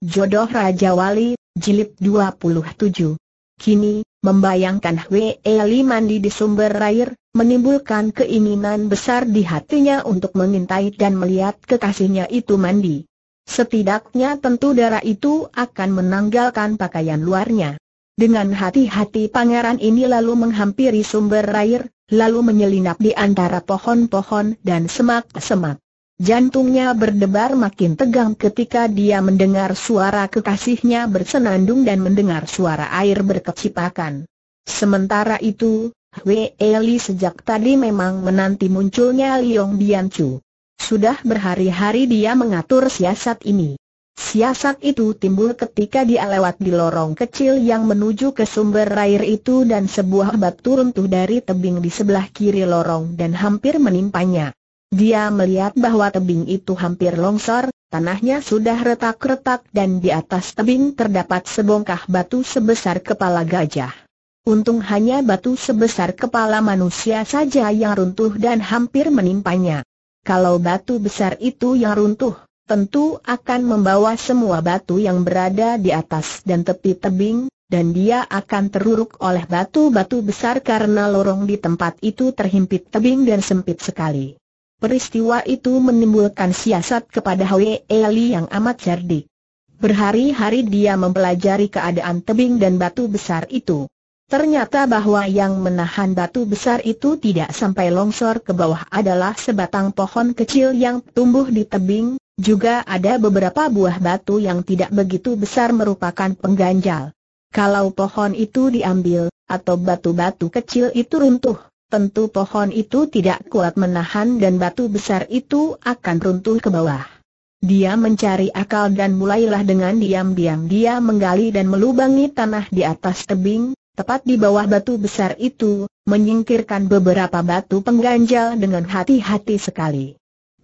Jodoh Raja Wali, Jilid 27. Kini, membayangkan Hwe Eli mandi di sumber air, menimbulkan keinginan besar di hatinya untuk mengintai dan melihat kekasihnya itu mandi. Setidaknya tentu darah itu akan menanggalkan pakaian luarnya. Dengan hati-hati pangeran ini lalu menghampiri sumber air, lalu menyelinap di antara pohon-pohon dan semak-semak. Jantungnya berdebar makin tegang ketika dia mendengar suara kekasihnya bersenandung dan mendengar suara air berkecipakan. Sementara itu, Wei Eli sejak tadi memang menanti munculnya Liong Biancu. Sudah berhari-hari dia mengatur siasat ini. Siasat itu timbul ketika dia lewat di lorong kecil yang menuju ke sumber air itu dan sebuah batu runtuh dari tebing di sebelah kiri lorong dan hampir menimpanya. Dia melihat bahwa tebing itu hampir longsor, tanahnya sudah retak-retak dan di atas tebing terdapat sebongkah batu sebesar kepala gajah. Untung hanya batu sebesar kepala manusia saja yang runtuh dan hampir menimpanya. Kalau batu besar itu yang runtuh, tentu akan membawa semua batu yang berada di atas dan tepi tebing, dan dia akan teruruk oleh batu-batu besar karena lorong di tempat itu terhimpit tebing dan sempit sekali. Peristiwa itu menimbulkan siasat kepada Hwee Li yang amat cerdik. Berhari-hari dia mempelajari keadaan tebing dan batu besar itu. Ternyata bahwa yang menahan batu besar itu tidak sampai longsor ke bawah adalah sebatang pohon kecil yang tumbuh di tebing, juga ada beberapa buah batu yang tidak begitu besar merupakan pengganjal. Kalau pohon itu diambil, atau batu-batu kecil itu runtuh, tentu pohon itu tidak kuat menahan dan batu besar itu akan runtuh ke bawah. Dia mencari akal dan mulailah dengan diam-diam dia menggali dan melubangi tanah di atas tebing, tepat di bawah batu besar itu, menyingkirkan beberapa batu pengganjal dengan hati-hati sekali.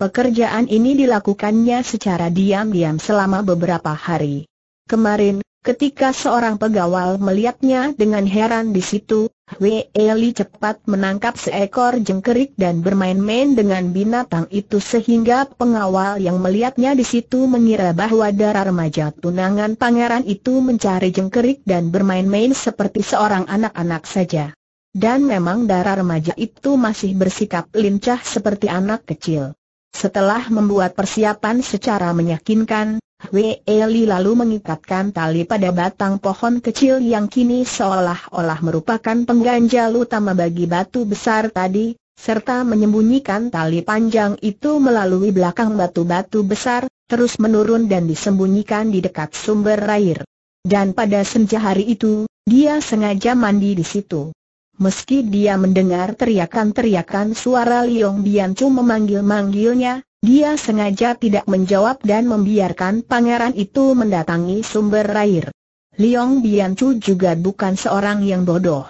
Pekerjaan ini dilakukannya secara diam-diam selama beberapa hari. Kemarin, ketika seorang pegawai melihatnya dengan heran di situ, Wei Eli cepat menangkap seekor jengkerik dan bermain-main dengan binatang itu sehingga pengawal yang melihatnya di situ mengira bahwa darah remaja tunangan pangeran itu mencari jengkerik dan bermain-main seperti seorang anak-anak saja. Dan memang darah remaja itu masih bersikap lincah seperti anak kecil. Setelah membuat persiapan secara meyakinkan, Hwe Eli lalu mengikatkan tali pada batang pohon kecil yang kini seolah-olah merupakan pengganjal utama bagi batu besar tadi, serta menyembunyikan tali panjang itu melalui belakang batu-batu besar, terus menurun dan disembunyikan di dekat sumber air. Dan pada senja hari itu, dia sengaja mandi di situ. Meski dia mendengar teriakan-teriakan suara Liong Chu memanggil-manggilnya, dia sengaja tidak menjawab dan membiarkan pangeran itu mendatangi sumber air. Liong Bianchu juga bukan seorang yang bodoh.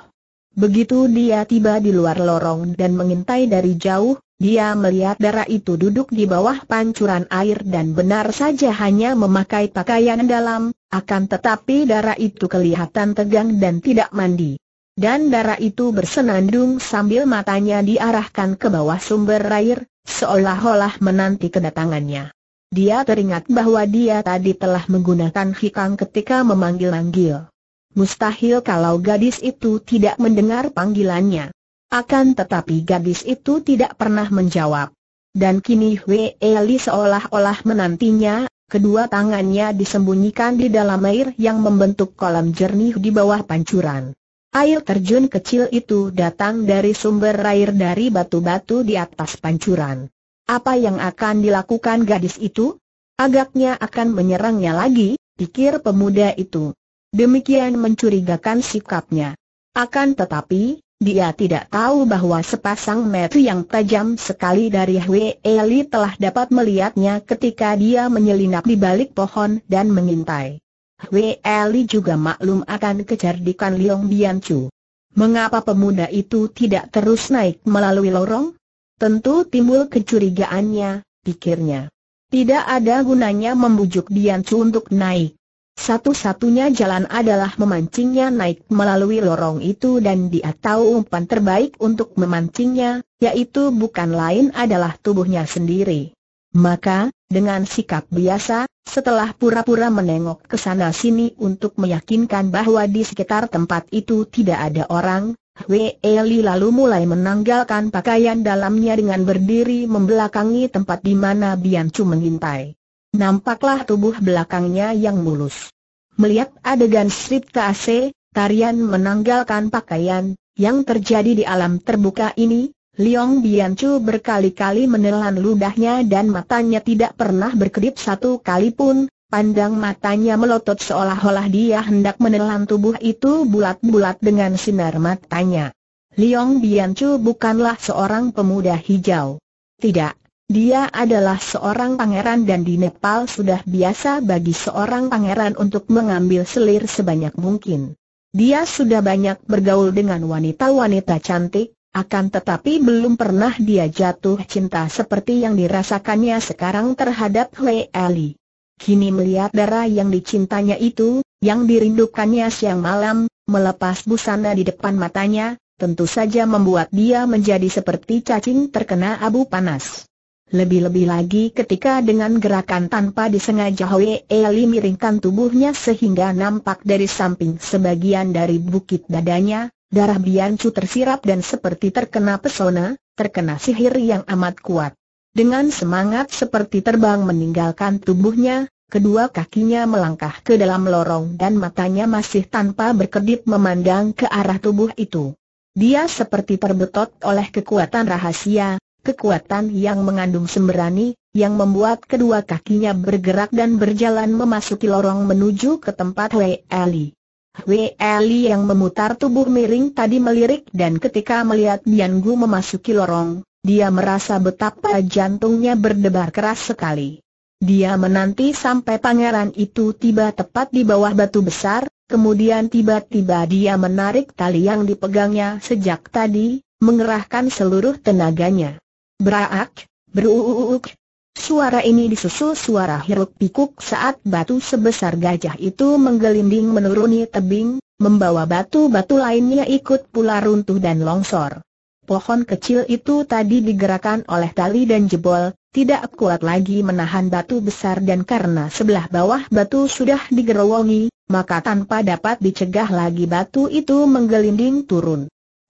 Begitu dia tiba di luar lorong dan mengintai dari jauh, dia melihat darah itu duduk di bawah pancuran air dan benar saja hanya memakai pakaian dalam, akan tetapi darah itu kelihatan tegang dan tidak mandi. Dan darah itu bersenandung sambil matanya diarahkan ke bawah sumber air, seolah-olah menanti kedatangannya. Dia teringat bahwa dia tadi telah menggunakan hikang ketika memanggil-manggil. Mustahil kalau gadis itu tidak mendengar panggilannya. Akan tetapi gadis itu tidak pernah menjawab. Dan kini Wei Eli seolah-olah menantinya, kedua tangannya disembunyikan di dalam air yang membentuk kolam jernih di bawah pancuran. Air terjun kecil itu datang dari sumber air dari batu-batu di atas pancuran. Apa yang akan dilakukan gadis itu? Agaknya akan menyerangnya lagi, pikir pemuda itu. Demikian mencurigakan sikapnya. Akan tetapi, dia tidak tahu bahwa sepasang mata yang tajam sekali dari Hwe Eli telah dapat melihatnya ketika dia menyelinap di balik pohon dan mengintai. Wee juga maklum akan kecerdikan Liong Biancu. Mengapa pemuda itu tidak terus naik melalui lorong? Tentu timbul kecurigaannya, pikirnya. Tidak ada gunanya membujuk Biancu untuk naik. Satu-satunya jalan adalah memancingnya naik melalui lorong itu dan dia tahu umpan terbaik untuk memancingnya, yaitu bukan lain adalah tubuhnya sendiri. Maka, dengan sikap biasa, setelah pura-pura menengok ke sana-sini untuk meyakinkan bahwa di sekitar tempat itu tidak ada orang, Wei Li lalu mulai menanggalkan pakaian dalamnya dengan berdiri membelakangi tempat di mana Bian Chu mengintai. Nampaklah tubuh belakangnya yang mulus. Melihat adegan strip AC, tarian menanggalkan pakaian, yang terjadi di alam terbuka ini, Liong Biancu berkali-kali menelan ludahnya dan matanya tidak pernah berkedip satu kali pun, pandang matanya melotot seolah-olah dia hendak menelan tubuh itu bulat-bulat dengan sinar matanya. Liong Biancu bukanlah seorang pemuda hijau. Tidak, dia adalah seorang pangeran dan di Nepal sudah biasa bagi seorang pangeran untuk mengambil selir sebanyak mungkin. Dia sudah banyak bergaul dengan wanita-wanita cantik, akan tetapi belum pernah dia jatuh cinta seperti yang dirasakannya sekarang terhadap Hle Ali. Kini melihat darah yang dicintanya itu, yang dirindukannya siang malam, melepas busana di depan matanya, tentu saja membuat dia menjadi seperti cacing terkena abu panas. Lebih-lebih lagi ketika dengan gerakan tanpa disengaja Hoi Eli miringkan tubuhnya sehingga nampak dari samping sebagian dari bukit dadanya, Darah Biancu tersirap dan seperti terkena pesona, terkena sihir yang amat kuat. Dengan semangat seperti terbang meninggalkan tubuhnya, kedua kakinya melangkah ke dalam lorong dan matanya masih tanpa berkedip memandang ke arah tubuh itu. Dia seperti terbetot oleh kekuatan rahasia, kekuatan yang mengandung sembrani, yang membuat kedua kakinya bergerak dan berjalan memasuki lorong menuju ke tempat Wei Ali. Wei Li yang memutar tubuh miring tadi melirik dan ketika melihat Bian Gu memasuki lorong, dia merasa betapa jantungnya berdebar keras sekali. Dia menanti sampai pangeran itu tiba tepat di bawah batu besar, kemudian tiba-tiba dia menarik tali yang dipegangnya sejak tadi, mengerahkan seluruh tenaganya. Berak, beruuk, Suara ini disusul suara hiruk pikuk saat batu sebesar gajah itu menggelinding menuruni tebing, membawa batu-batu lainnya ikut pula runtuh dan longsor. Pohon kecil itu tadi digerakkan oleh tali dan jebol, tidak kuat lagi menahan batu besar dan karena sebelah bawah batu sudah digerowongi, maka tanpa dapat dicegah lagi batu itu menggelinding turun.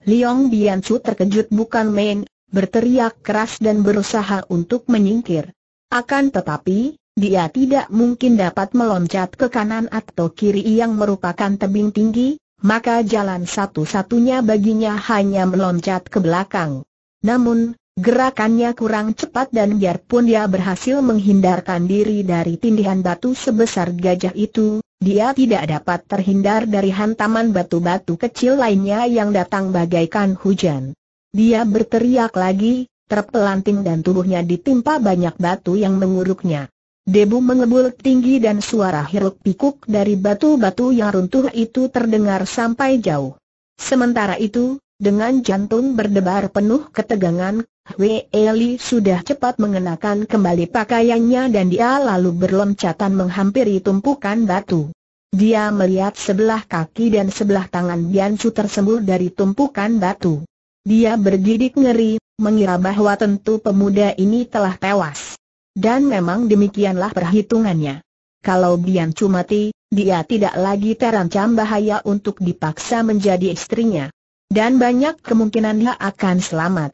Liong Biancu terkejut bukan main, berteriak keras dan berusaha untuk menyingkir. Akan tetapi, dia tidak mungkin dapat meloncat ke kanan atau kiri yang merupakan tebing tinggi, maka jalan satu-satunya baginya hanya meloncat ke belakang. Namun, gerakannya kurang cepat dan biarpun dia berhasil menghindarkan diri dari tindihan batu sebesar gajah itu, dia tidak dapat terhindar dari hantaman batu-batu kecil lainnya yang datang bagaikan hujan. Dia berteriak lagi, terpelanting dan tubuhnya ditimpa banyak batu yang menguruknya. Debu mengebul tinggi dan suara hiruk pikuk dari batu-batu yang runtuh itu terdengar sampai jauh. Sementara itu, dengan jantung berdebar penuh ketegangan, Wei Eli sudah cepat mengenakan kembali pakaiannya dan dia lalu berloncatan menghampiri tumpukan batu. Dia melihat sebelah kaki dan sebelah tangan Biancu tersembul dari tumpukan batu. Dia bergidik ngeri, mengira bahwa tentu pemuda ini telah tewas. Dan memang demikianlah perhitungannya. Kalau Bian mati, dia tidak lagi terancam bahaya untuk dipaksa menjadi istrinya. Dan banyak kemungkinan dia akan selamat.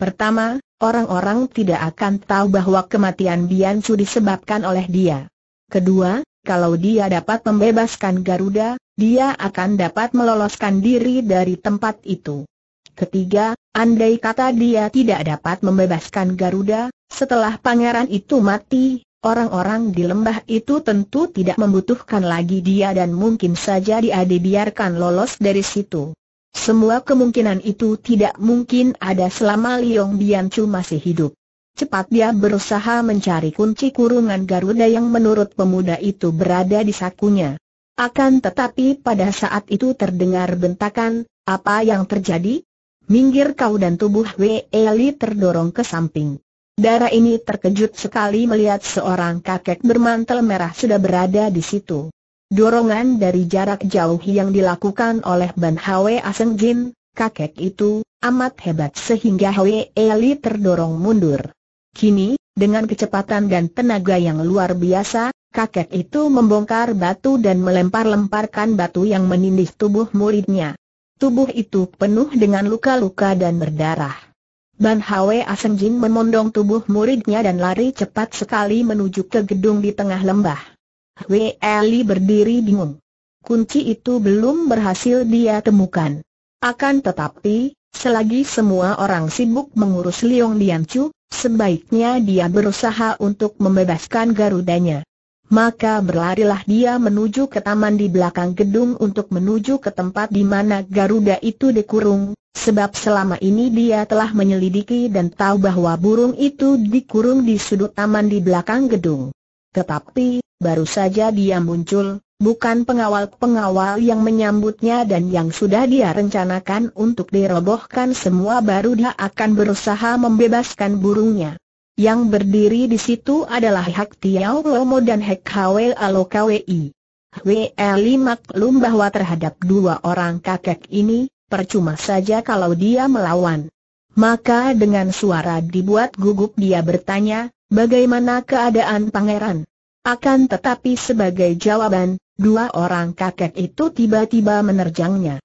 Pertama, orang-orang tidak akan tahu bahwa kematian Bian Chu disebabkan oleh dia. Kedua, kalau dia dapat membebaskan Garuda, dia akan dapat meloloskan diri dari tempat itu. Ketiga, andai kata dia tidak dapat membebaskan Garuda, setelah pangeran itu mati, orang-orang di lembah itu tentu tidak membutuhkan lagi dia dan mungkin saja dia dibiarkan lolos dari situ. Semua kemungkinan itu tidak mungkin ada selama Liong Biancu masih hidup. Cepat dia berusaha mencari kunci kurungan Garuda yang menurut pemuda itu berada di sakunya. Akan tetapi pada saat itu terdengar bentakan, apa yang terjadi? Minggir kau dan tubuh Wei Li terdorong ke samping. Dara ini terkejut sekali melihat seorang kakek bermantel merah sudah berada di situ. Dorongan dari jarak jauh yang dilakukan oleh Ban Hwe Aseng Jin, kakek itu, amat hebat sehingga Hwe Li terdorong mundur. Kini, dengan kecepatan dan tenaga yang luar biasa, kakek itu membongkar batu dan melempar-lemparkan batu yang menindih tubuh muridnya. Tubuh itu penuh dengan luka-luka dan berdarah. Ban Hwe Asenjin memondong tubuh muridnya dan lari cepat sekali menuju ke gedung di tengah lembah. Hwe Eli berdiri bingung. Kunci itu belum berhasil dia temukan. Akan tetapi, selagi semua orang sibuk mengurus Liong Diancu, sebaiknya dia berusaha untuk membebaskan Garudanya maka berlarilah dia menuju ke taman di belakang gedung untuk menuju ke tempat di mana Garuda itu dikurung, sebab selama ini dia telah menyelidiki dan tahu bahwa burung itu dikurung di sudut taman di belakang gedung. Tetapi, baru saja dia muncul, bukan pengawal-pengawal yang menyambutnya dan yang sudah dia rencanakan untuk dirobohkan semua baru dia akan berusaha membebaskan burungnya. Yang berdiri di situ adalah Hak Tiao Lomo dan Hak Hwe Alo Kwi. Hwe Li maklum bahwa terhadap dua orang kakek ini, percuma saja kalau dia melawan. Maka dengan suara dibuat gugup dia bertanya, bagaimana keadaan pangeran? Akan tetapi sebagai jawaban, dua orang kakek itu tiba-tiba menerjangnya.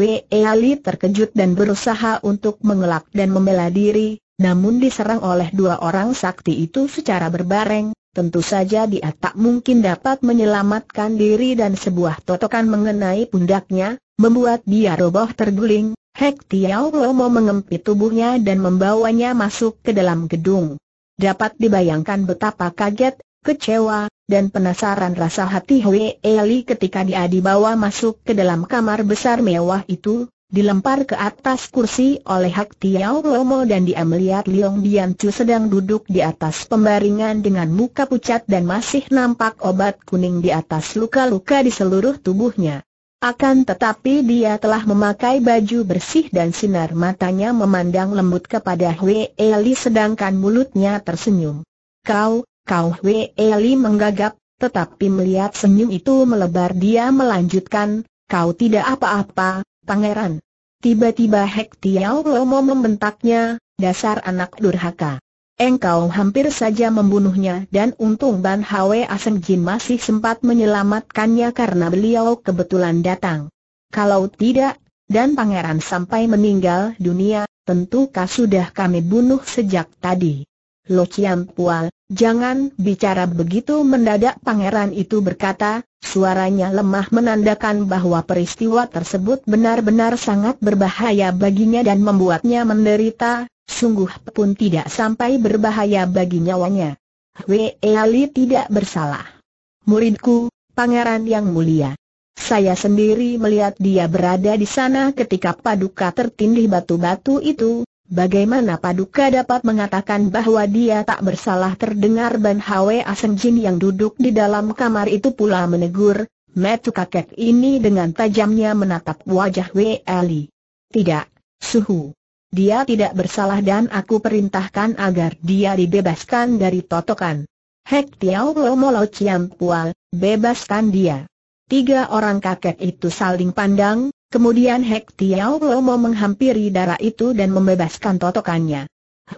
Wei Ali terkejut dan berusaha untuk mengelak dan membela diri, namun diserang oleh dua orang sakti itu secara berbareng, tentu saja dia tak mungkin dapat menyelamatkan diri dan sebuah totokan mengenai pundaknya, membuat dia roboh terguling. Hek Tiao Lomo mengempit tubuhnya dan membawanya masuk ke dalam gedung. Dapat dibayangkan betapa kaget, kecewa, dan penasaran rasa hati Hui Eli ketika dia dibawa masuk ke dalam kamar besar mewah itu, dilempar ke atas kursi oleh Hak Tiao Lomo dan dia melihat Liong Bian Chu sedang duduk di atas pembaringan dengan muka pucat dan masih nampak obat kuning di atas luka-luka di seluruh tubuhnya. Akan tetapi dia telah memakai baju bersih dan sinar matanya memandang lembut kepada Hui Eli sedangkan mulutnya tersenyum. Kau, kau Hui Eli menggagap, tetapi melihat senyum itu melebar dia melanjutkan, kau tidak apa-apa, Pangeran. Tiba-tiba Hek Tiao Lomo membentaknya, dasar anak durhaka. Engkau hampir saja membunuhnya dan untung Ban Hwe Aseng Jin masih sempat menyelamatkannya karena beliau kebetulan datang. Kalau tidak, dan pangeran sampai meninggal dunia, tentu kau sudah kami bunuh sejak tadi. Lo Cian Pua, jangan bicara begitu mendadak pangeran itu berkata, Suaranya lemah menandakan bahwa peristiwa tersebut benar-benar sangat berbahaya baginya dan membuatnya menderita, sungguh pun tidak sampai berbahaya bagi nyawanya. Hwee Ali tidak bersalah. Muridku, pangeran yang mulia. Saya sendiri melihat dia berada di sana ketika paduka tertindih batu-batu itu, Bagaimana Paduka dapat mengatakan bahwa dia tak bersalah terdengar Ban Hwe Jin yang duduk di dalam kamar itu pula menegur, metu kakek ini dengan tajamnya menatap wajah Wei Ali. Tidak, suhu. Dia tidak bersalah dan aku perintahkan agar dia dibebaskan dari totokan. Hek Tiao Lomolo Ciam Pual, bebaskan dia. Tiga orang kakek itu saling pandang, Kemudian Hek Tiao Lomo menghampiri darah itu dan membebaskan totokannya.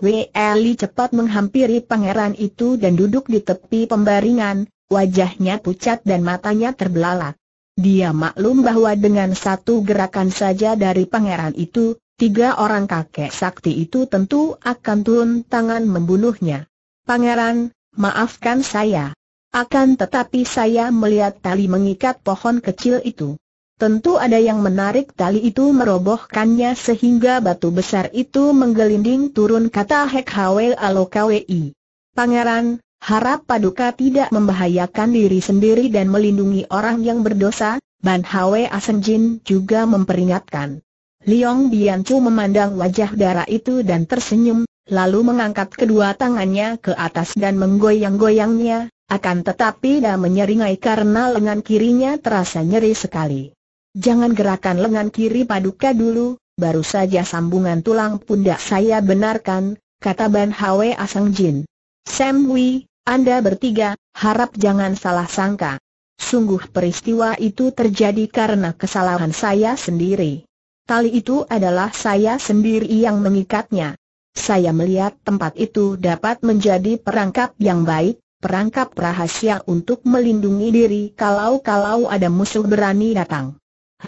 Hwe Eli cepat menghampiri pangeran itu dan duduk di tepi pembaringan, wajahnya pucat dan matanya terbelalak. Dia maklum bahwa dengan satu gerakan saja dari pangeran itu, tiga orang kakek sakti itu tentu akan turun tangan membunuhnya. Pangeran, maafkan saya. Akan tetapi saya melihat tali mengikat pohon kecil itu. Tentu ada yang menarik tali itu merobohkannya sehingga batu besar itu menggelinding turun kata Hek Alo KWI. Pangeran, harap paduka tidak membahayakan diri sendiri dan melindungi orang yang berdosa, Ban Hwe Asenjin juga memperingatkan. Liong Biancu memandang wajah darah itu dan tersenyum, lalu mengangkat kedua tangannya ke atas dan menggoyang-goyangnya, akan tetapi dia menyeringai karena lengan kirinya terasa nyeri sekali. Jangan gerakan lengan kiri paduka dulu, baru saja sambungan tulang pundak saya benarkan, kata Ban Hwe Asang Jin. Sam Hui, Anda bertiga, harap jangan salah sangka. Sungguh peristiwa itu terjadi karena kesalahan saya sendiri. Tali itu adalah saya sendiri yang mengikatnya. Saya melihat tempat itu dapat menjadi perangkap yang baik, perangkap rahasia untuk melindungi diri kalau-kalau ada musuh berani datang.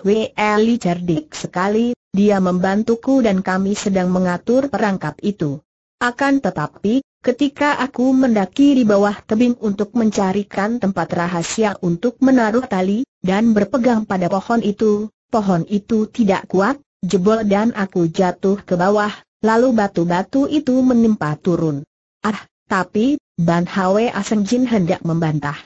Weli cerdik sekali, dia membantuku dan kami sedang mengatur perangkap itu. Akan tetapi, ketika aku mendaki di bawah tebing untuk mencarikan tempat rahasia untuk menaruh tali, dan berpegang pada pohon itu, pohon itu tidak kuat, jebol dan aku jatuh ke bawah, lalu batu-batu itu menimpa turun. Ah, tapi, Ban Hwe Aseng Jin hendak membantah.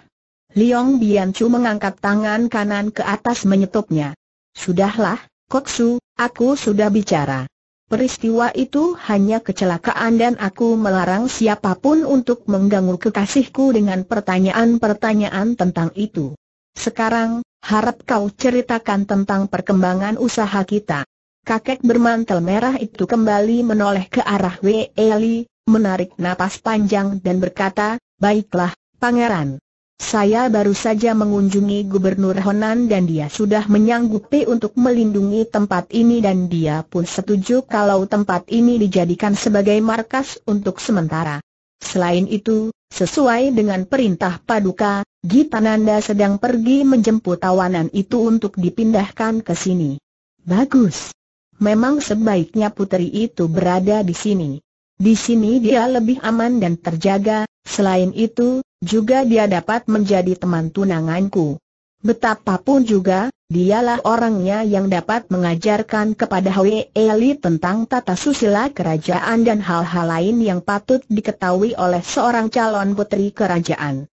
Liong Biancu mengangkat tangan kanan ke atas menyetopnya. Sudahlah, Koksu, aku sudah bicara. Peristiwa itu hanya kecelakaan dan aku melarang siapapun untuk mengganggu kekasihku dengan pertanyaan-pertanyaan tentang itu. Sekarang, harap kau ceritakan tentang perkembangan usaha kita. Kakek bermantel merah itu kembali menoleh ke arah Wei Eli, menarik napas panjang dan berkata, Baiklah, pangeran. Saya baru saja mengunjungi Gubernur Honan dan dia sudah menyanggupi untuk melindungi tempat ini dan dia pun setuju kalau tempat ini dijadikan sebagai markas untuk sementara. Selain itu, sesuai dengan perintah Paduka, Gitananda sedang pergi menjemput tawanan itu untuk dipindahkan ke sini. Bagus. Memang sebaiknya putri itu berada di sini. Di sini dia lebih aman dan terjaga, selain itu, juga dia dapat menjadi teman tunanganku. Betapapun juga, dialah orangnya yang dapat mengajarkan kepada Wei Eli tentang tata susila kerajaan dan hal-hal lain yang patut diketahui oleh seorang calon putri kerajaan.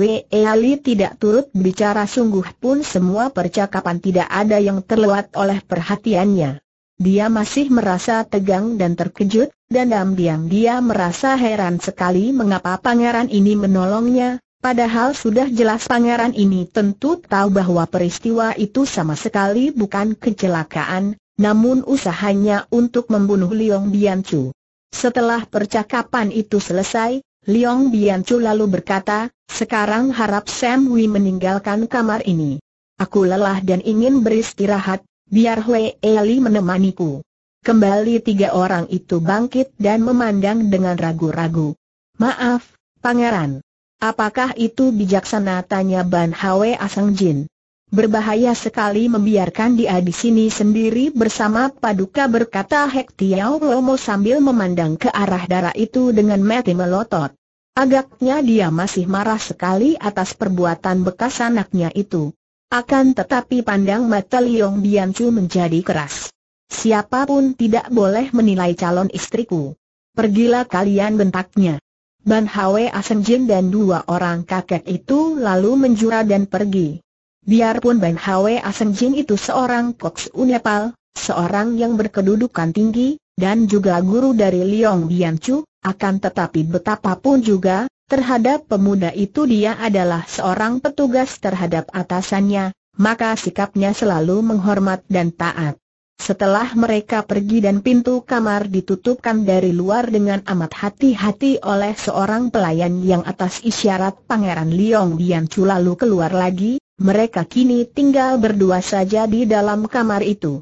Wei Eli tidak turut bicara sungguh pun semua percakapan tidak ada yang terlewat oleh perhatiannya. Dia masih merasa tegang dan terkejut, dan diam-diam dia merasa heran sekali mengapa pangeran ini menolongnya, padahal sudah jelas pangeran ini tentu tahu bahwa peristiwa itu sama sekali bukan kecelakaan, namun usahanya untuk membunuh Liong Biancu. Setelah percakapan itu selesai, Liong Biancu lalu berkata, sekarang harap Sam Wei meninggalkan kamar ini. Aku lelah dan ingin beristirahat, biar Hwe Eli menemaniku. Kembali tiga orang itu bangkit dan memandang dengan ragu-ragu. Maaf, pangeran. Apakah itu bijaksana tanya Ban Hwe Asang Jin? Berbahaya sekali membiarkan dia di sini sendiri bersama paduka berkata Hek Tiau Lomo sambil memandang ke arah darah itu dengan mati melotot. Agaknya dia masih marah sekali atas perbuatan bekas anaknya itu. Akan tetapi pandang mata Liong Biancu menjadi keras. Siapapun tidak boleh menilai calon istriku. Pergilah kalian bentaknya. Ban Hwe Asenjin dan dua orang kakek itu lalu menjura dan pergi. Biarpun Ban Hwe Asenjin itu seorang koks Nepal, seorang yang berkedudukan tinggi, dan juga guru dari Liong Biancu, akan tetapi betapapun juga, terhadap pemuda itu dia adalah seorang petugas terhadap atasannya, maka sikapnya selalu menghormat dan taat. Setelah mereka pergi dan pintu kamar ditutupkan dari luar dengan amat hati-hati oleh seorang pelayan yang atas isyarat Pangeran Liong Biancu lalu keluar lagi, mereka kini tinggal berdua saja di dalam kamar itu.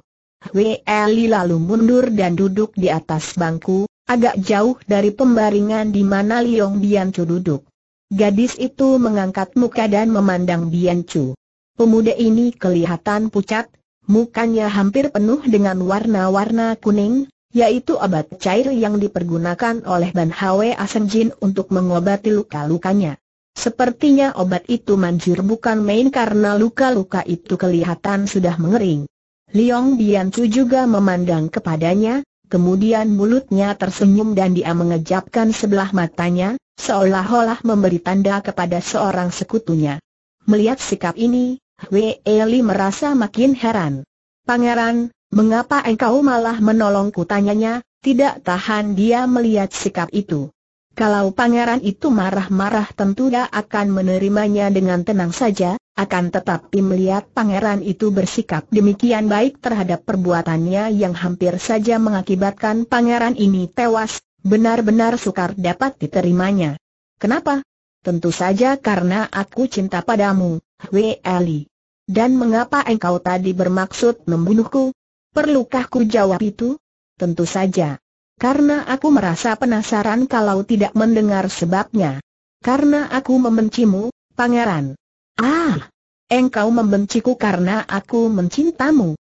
Wei Li lalu mundur dan duduk di atas bangku, agak jauh dari pembaringan di mana Liong Biancu duduk. Gadis itu mengangkat muka dan memandang Biancu. Pemuda ini kelihatan pucat, mukanya hampir penuh dengan warna-warna kuning, yaitu obat cair yang dipergunakan oleh Ban Hwe Asenjin untuk mengobati luka-lukanya. Sepertinya obat itu manjur bukan main karena luka-luka itu kelihatan sudah mengering. Liong Biancu juga memandang kepadanya, Kemudian mulutnya tersenyum dan dia mengejapkan sebelah matanya, seolah-olah memberi tanda kepada seorang sekutunya. Melihat sikap ini, Wei merasa makin heran. Pangeran, mengapa engkau malah menolongku tanyanya, tidak tahan dia melihat sikap itu. Kalau pangeran itu marah-marah tentu dia akan menerimanya dengan tenang saja, akan tetapi melihat pangeran itu bersikap demikian baik terhadap perbuatannya yang hampir saja mengakibatkan pangeran ini tewas, benar-benar sukar dapat diterimanya. Kenapa? Tentu saja karena aku cinta padamu, Hui Eli. Dan mengapa engkau tadi bermaksud membunuhku? Perlukah ku jawab itu? Tentu saja. Karena aku merasa penasaran kalau tidak mendengar sebabnya. Karena aku membencimu, pangeran. Ah! Engkau membenciku karena aku mencintamu.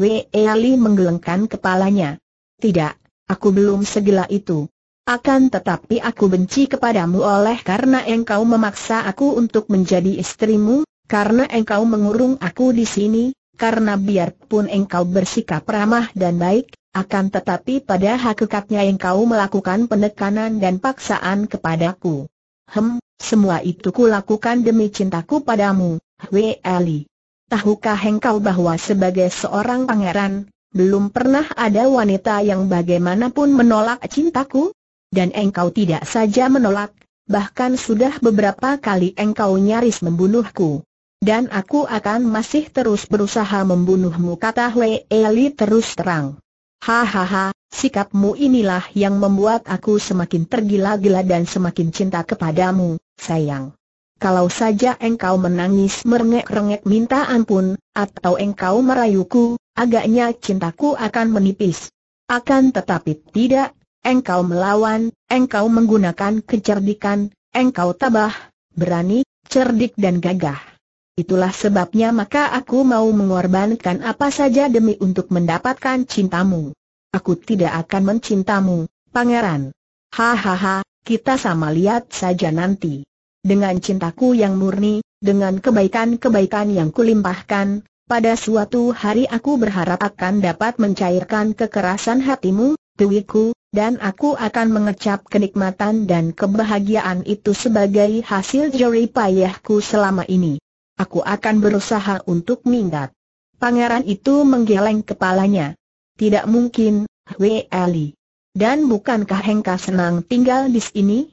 Wei Ali menggelengkan kepalanya. Tidak, aku belum segila itu. Akan tetapi aku benci kepadamu oleh karena engkau memaksa aku untuk menjadi istrimu, karena engkau mengurung aku di sini, karena biarpun engkau bersikap ramah dan baik, akan tetapi pada hakikatnya engkau melakukan penekanan dan paksaan kepadaku. Hem, semua itu kulakukan demi cintaku padamu, Hwe Ali. Tahukah engkau bahwa sebagai seorang pangeran, belum pernah ada wanita yang bagaimanapun menolak cintaku? Dan engkau tidak saja menolak, bahkan sudah beberapa kali engkau nyaris membunuhku. Dan aku akan masih terus berusaha membunuhmu kata Hwe Ali terus terang. Hahaha, sikapmu inilah yang membuat aku semakin tergila-gila dan semakin cinta kepadamu, sayang. Kalau saja engkau menangis merengek-rengek minta ampun, atau engkau merayuku, agaknya cintaku akan menipis. Akan tetapi tidak, engkau melawan, engkau menggunakan kecerdikan, engkau tabah, berani, cerdik dan gagah. Itulah sebabnya maka aku mau mengorbankan apa saja demi untuk mendapatkan cintamu. Aku tidak akan mencintamu, pangeran. Hahaha, kita sama lihat saja nanti. Dengan cintaku yang murni, dengan kebaikan-kebaikan yang kulimpahkan, pada suatu hari aku berharap akan dapat mencairkan kekerasan hatimu, tuiku, dan aku akan mengecap kenikmatan dan kebahagiaan itu sebagai hasil jerih payahku selama ini. Aku akan berusaha untuk minggat. Pangeran itu menggeleng kepalanya. Tidak mungkin, Wei Ali. Dan bukankah Hengka senang tinggal di sini?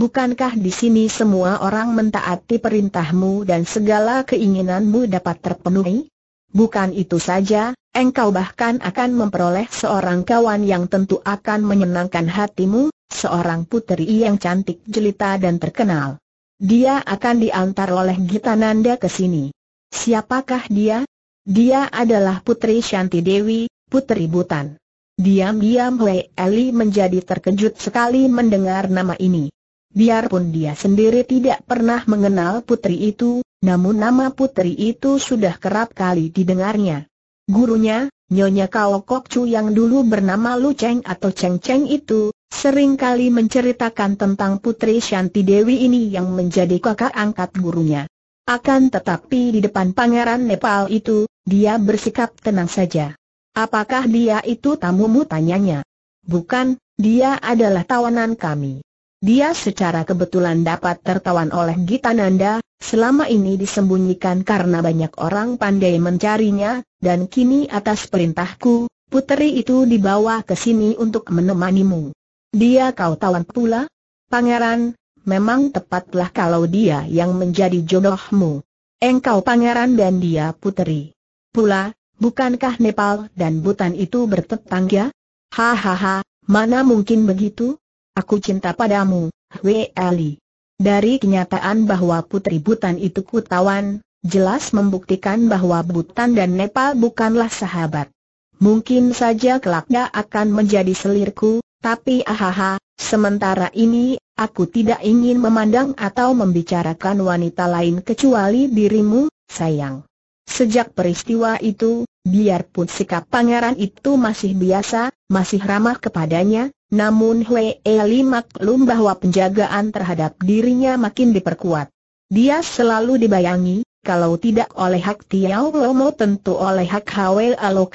Bukankah di sini semua orang mentaati perintahmu dan segala keinginanmu dapat terpenuhi? Bukan itu saja, engkau bahkan akan memperoleh seorang kawan yang tentu akan menyenangkan hatimu, seorang putri yang cantik jelita dan terkenal. Dia akan diantar oleh Gita Nanda ke sini. Siapakah dia? Dia adalah Putri Shanti Dewi, Putri Butan. Diam-diam Wei Eli menjadi terkejut sekali mendengar nama ini. Biarpun dia sendiri tidak pernah mengenal putri itu, namun nama putri itu sudah kerap kali didengarnya. Gurunya, Nyonya Kao Kok Chu yang dulu bernama Lu Cheng atau Cheng Cheng itu, seringkali menceritakan tentang Putri Shanti Dewi ini yang menjadi kakak angkat gurunya. Akan tetapi di depan Pangeran Nepal itu, dia bersikap tenang saja. Apakah dia itu tamumu tanyanya? Bukan, dia adalah tawanan kami. Dia secara kebetulan dapat tertawan oleh Gitananda, selama ini disembunyikan karena banyak orang pandai mencarinya, dan kini atas perintahku, putri itu dibawa ke sini untuk menemanimu. Dia kau tawan pula? Pangeran, memang tepatlah kalau dia yang menjadi jodohmu. Engkau pangeran dan dia puteri. Pula, bukankah Nepal dan Butan itu bertetangga? Ya? Hahaha, mana mungkin begitu? Aku cinta padamu, Hwe Ali. Dari kenyataan bahwa putri Butan itu kutawan, jelas membuktikan bahwa Butan dan Nepal bukanlah sahabat. Mungkin saja kelaknya akan menjadi selirku, tapi ahaha, sementara ini, aku tidak ingin memandang atau membicarakan wanita lain kecuali dirimu, sayang. Sejak peristiwa itu, biarpun sikap pangeran itu masih biasa, masih ramah kepadanya, namun Hwee Eli maklum bahwa penjagaan terhadap dirinya makin diperkuat. Dia selalu dibayangi, kalau tidak oleh hak Tiao Lomo tentu oleh hak Hwee Alo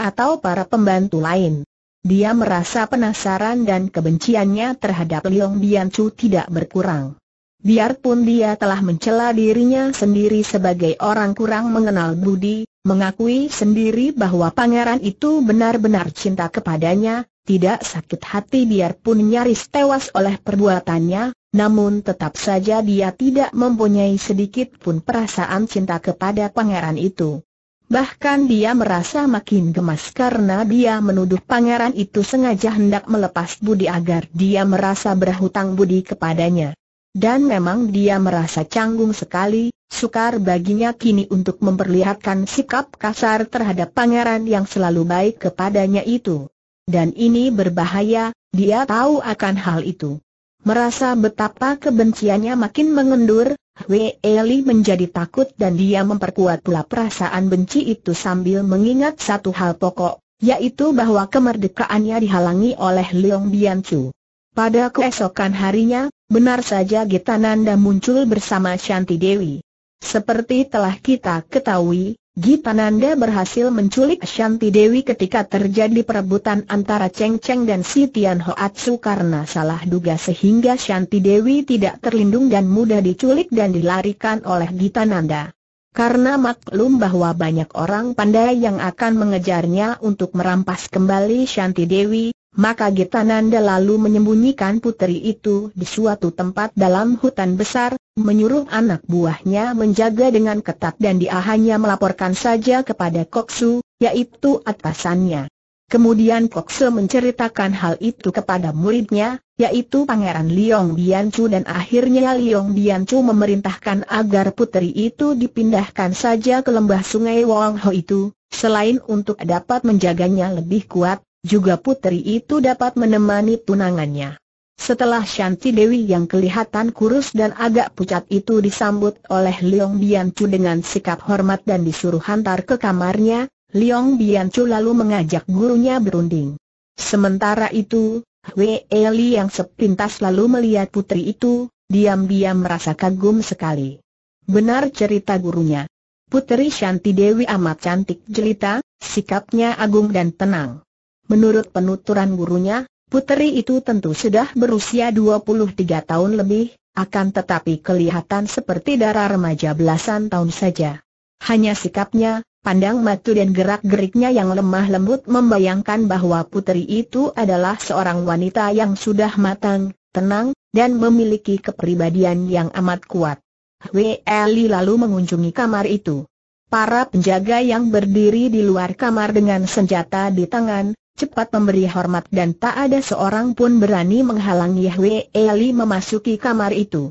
atau para pembantu lain. Dia merasa penasaran dan kebenciannya terhadap Liong Biancu tidak berkurang. Biarpun dia telah mencela dirinya sendiri sebagai orang kurang mengenal budi, mengakui sendiri bahwa pangeran itu benar-benar cinta kepadanya, tidak sakit hati biarpun nyaris tewas oleh perbuatannya, namun tetap saja dia tidak mempunyai sedikit pun perasaan cinta kepada pangeran itu. Bahkan dia merasa makin gemas karena dia menuduh pangeran itu sengaja hendak melepas budi agar dia merasa berhutang budi kepadanya. Dan memang dia merasa canggung sekali, sukar baginya kini untuk memperlihatkan sikap kasar terhadap pangeran yang selalu baik kepadanya itu. Dan ini berbahaya, dia tahu akan hal itu. Merasa betapa kebenciannya makin mengendur, Wei Li menjadi takut dan dia memperkuat pula perasaan benci itu sambil mengingat satu hal pokok, yaitu bahwa kemerdekaannya dihalangi oleh Leong Bianchu. Pada keesokan harinya, benar saja Nanda muncul bersama Shanti Dewi. Seperti telah kita ketahui, Gitananda berhasil menculik Shanti Dewi ketika terjadi perebutan antara Cheng Cheng dan si Tian Hoatsu karena salah duga sehingga Shanti Dewi tidak terlindung dan mudah diculik dan dilarikan oleh Gitananda. Karena maklum bahwa banyak orang pandai yang akan mengejarnya untuk merampas kembali Shanti Dewi, maka Gitananda lalu menyembunyikan putri itu di suatu tempat dalam hutan besar, menyuruh anak buahnya menjaga dengan ketat dan dia hanya melaporkan saja kepada Koksu, yaitu atasannya. Kemudian Koksu menceritakan hal itu kepada muridnya, yaitu Pangeran Liong Biancu dan akhirnya Liong Biancu memerintahkan agar putri itu dipindahkan saja ke lembah sungai Wong Ho itu, selain untuk dapat menjaganya lebih kuat, juga putri itu dapat menemani tunangannya. Setelah Shanti Dewi yang kelihatan kurus dan agak pucat itu disambut oleh Leong Biancu dengan sikap hormat dan disuruh hantar ke kamarnya, Leong Biancu lalu mengajak gurunya berunding. Sementara itu, Wei Li yang sepintas lalu melihat putri itu, diam-diam merasa kagum sekali. Benar cerita gurunya. Putri Shanti Dewi amat cantik jelita, sikapnya agung dan tenang. Menurut penuturan gurunya, puteri itu tentu sudah berusia 23 tahun lebih, akan tetapi kelihatan seperti darah remaja belasan tahun saja. Hanya sikapnya, pandang matu dan gerak-geriknya yang lemah lembut membayangkan bahwa puteri itu adalah seorang wanita yang sudah matang, tenang, dan memiliki kepribadian yang amat kuat. Weli Eli lalu mengunjungi kamar itu. Para penjaga yang berdiri di luar kamar dengan senjata di tangan, cepat memberi hormat dan tak ada seorang pun berani menghalangi Hwe Eli memasuki kamar itu.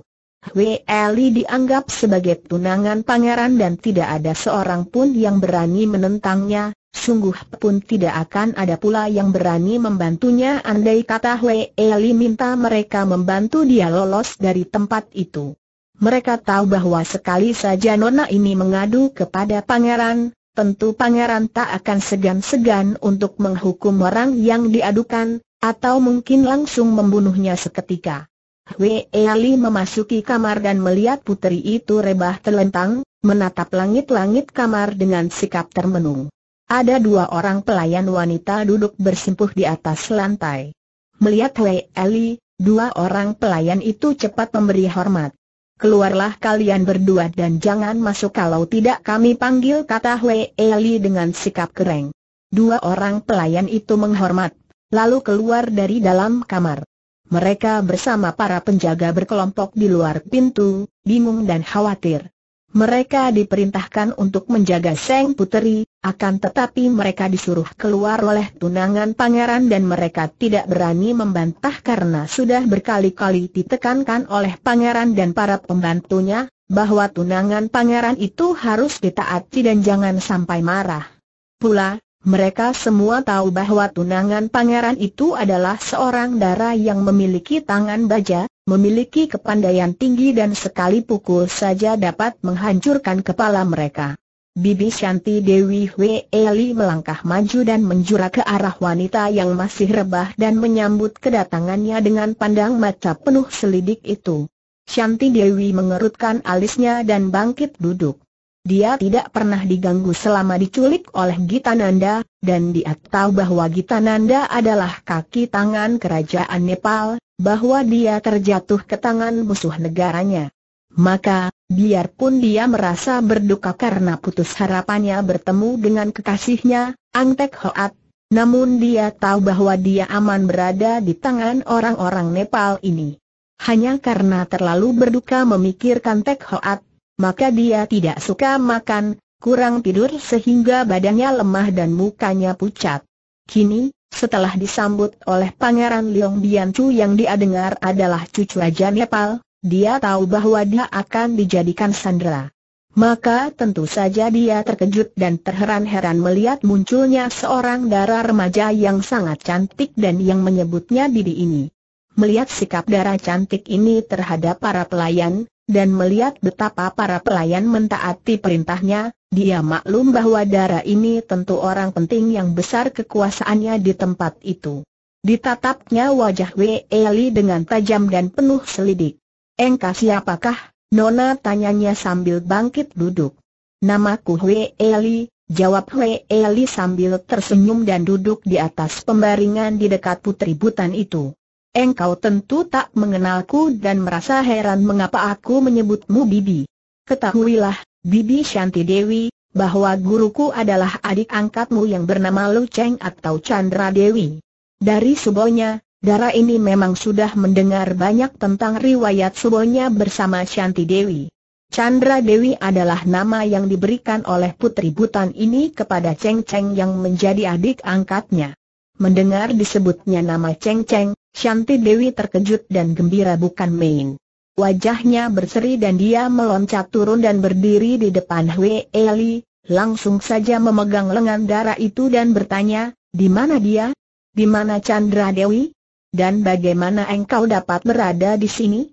Hwe Eli dianggap sebagai tunangan pangeran dan tidak ada seorang pun yang berani menentangnya, sungguh pun tidak akan ada pula yang berani membantunya andai kata Hwe Eli minta mereka membantu dia lolos dari tempat itu. Mereka tahu bahwa sekali saja Nona ini mengadu kepada pangeran, tentu pangeran tak akan segan-segan untuk menghukum orang yang diadukan, atau mungkin langsung membunuhnya seketika. Wei Ali memasuki kamar dan melihat putri itu rebah telentang, menatap langit-langit kamar dengan sikap termenung. Ada dua orang pelayan wanita duduk bersimpuh di atas lantai. Melihat Wei Ali, dua orang pelayan itu cepat memberi hormat. Keluarlah kalian berdua dan jangan masuk kalau tidak kami panggil kata Hwe Eli dengan sikap kereng. Dua orang pelayan itu menghormat, lalu keluar dari dalam kamar. Mereka bersama para penjaga berkelompok di luar pintu, bingung dan khawatir. Mereka diperintahkan untuk menjaga Seng Puteri, akan tetapi mereka disuruh keluar oleh tunangan pangeran dan mereka tidak berani membantah karena sudah berkali-kali ditekankan oleh pangeran dan para pembantunya, bahwa tunangan pangeran itu harus ditaati dan jangan sampai marah. Pula, mereka semua tahu bahwa tunangan pangeran itu adalah seorang darah yang memiliki tangan baja, memiliki kepandaian tinggi dan sekali pukul saja dapat menghancurkan kepala mereka. Bibi Shanti Dewi Hwe melangkah maju dan menjura ke arah wanita yang masih rebah dan menyambut kedatangannya dengan pandang mata penuh selidik itu. Shanti Dewi mengerutkan alisnya dan bangkit duduk. Dia tidak pernah diganggu selama diculik oleh Gitananda, dan dia tahu bahwa Gitananda adalah kaki tangan kerajaan Nepal, bahwa dia terjatuh ke tangan musuh negaranya. Maka, biarpun dia merasa berduka karena putus harapannya bertemu dengan kekasihnya, Ang Tek Hoat, namun dia tahu bahwa dia aman berada di tangan orang-orang Nepal ini. Hanya karena terlalu berduka memikirkan Tek Hoat, maka dia tidak suka makan, kurang tidur sehingga badannya lemah dan mukanya pucat. Kini, setelah disambut oleh Pangeran Liong Biancu yang dia dengar adalah cucu Raja Nepal, dia tahu bahwa dia akan dijadikan sandera. Maka tentu saja dia terkejut dan terheran-heran melihat munculnya seorang darah remaja yang sangat cantik dan yang menyebutnya diri ini. Melihat sikap darah cantik ini terhadap para pelayan, dan melihat betapa para pelayan mentaati perintahnya, dia maklum bahwa darah ini tentu orang penting yang besar kekuasaannya di tempat itu. Ditatapnya wajah Wei Eli dengan tajam dan penuh selidik. Engkau siapakah? Nona tanyanya sambil bangkit duduk. Namaku Wei Eli, jawab Wei Eli sambil tersenyum dan duduk di atas pembaringan di dekat putri butan itu. Engkau tentu tak mengenalku dan merasa heran mengapa aku menyebutmu bibi. Ketahuilah, Bibi Shanti Dewi, bahwa guruku adalah adik angkatmu yang bernama Lu Cheng atau Chandra Dewi. Dari subonya, darah ini memang sudah mendengar banyak tentang riwayat subonya bersama Shanti Dewi. Chandra Dewi adalah nama yang diberikan oleh putri Butan ini kepada Cheng Cheng yang menjadi adik angkatnya. Mendengar disebutnya nama Cheng Cheng, Shanti Dewi terkejut dan gembira bukan main. Wajahnya berseri dan dia meloncat turun dan berdiri di depan Hui Eli, langsung saja memegang lengan darah itu dan bertanya, di mana dia? Di mana Chandra Dewi? Dan bagaimana engkau dapat berada di sini?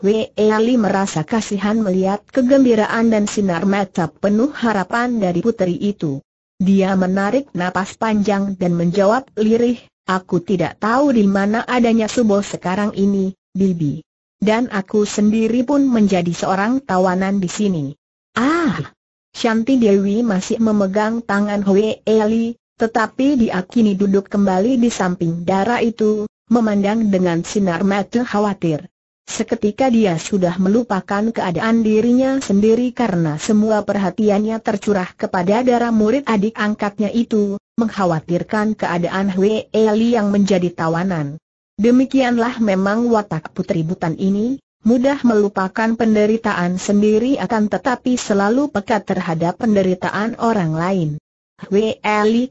Hui Eli merasa kasihan melihat kegembiraan dan sinar mata penuh harapan dari putri itu. Dia menarik napas panjang dan menjawab lirih, aku tidak tahu di mana adanya Subo sekarang ini, Bibi dan aku sendiri pun menjadi seorang tawanan di sini. Ah! Shanti Dewi masih memegang tangan Hwee Eli, tetapi dia kini duduk kembali di samping darah itu, memandang dengan sinar mata khawatir. Seketika dia sudah melupakan keadaan dirinya sendiri karena semua perhatiannya tercurah kepada darah murid adik angkatnya itu, mengkhawatirkan keadaan Hwee Eli yang menjadi tawanan. Demikianlah memang watak putri butan ini, mudah melupakan penderitaan sendiri akan tetapi selalu pekat terhadap penderitaan orang lain. Hui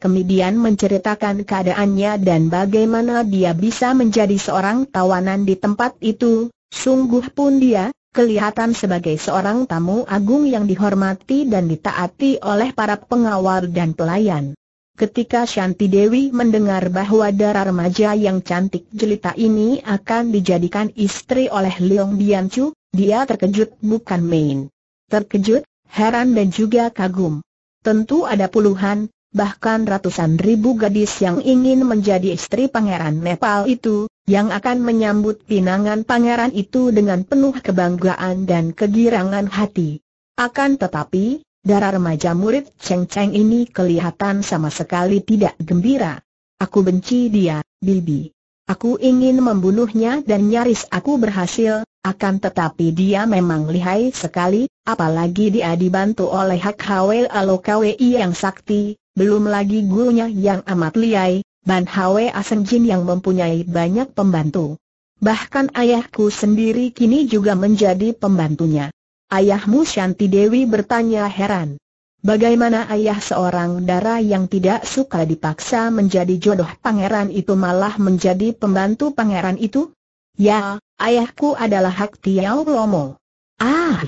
kemudian menceritakan keadaannya dan bagaimana dia bisa menjadi seorang tawanan di tempat itu, sungguh pun dia, kelihatan sebagai seorang tamu agung yang dihormati dan ditaati oleh para pengawal dan pelayan. Ketika Shanti Dewi mendengar bahwa darah remaja yang cantik jelita ini akan dijadikan istri oleh Leong Biancu, dia terkejut bukan main. Terkejut, heran dan juga kagum. Tentu ada puluhan, bahkan ratusan ribu gadis yang ingin menjadi istri pangeran Nepal itu, yang akan menyambut pinangan pangeran itu dengan penuh kebanggaan dan kegirangan hati. Akan tetapi, Darah remaja murid Cheng Cheng ini kelihatan sama sekali tidak gembira. Aku benci dia, Bibi. Aku ingin membunuhnya dan nyaris aku berhasil, akan tetapi dia memang lihai sekali, apalagi dia dibantu oleh Hak Alo KWI yang sakti, belum lagi gurunya yang amat lihai, Ban Hwe Jin yang mempunyai banyak pembantu. Bahkan ayahku sendiri kini juga menjadi pembantunya. Ayahmu Shanti Dewi bertanya heran. Bagaimana ayah seorang dara yang tidak suka dipaksa menjadi jodoh pangeran itu malah menjadi pembantu pangeran itu? Ya, ayahku adalah Hak Tiau Lomo. Ah!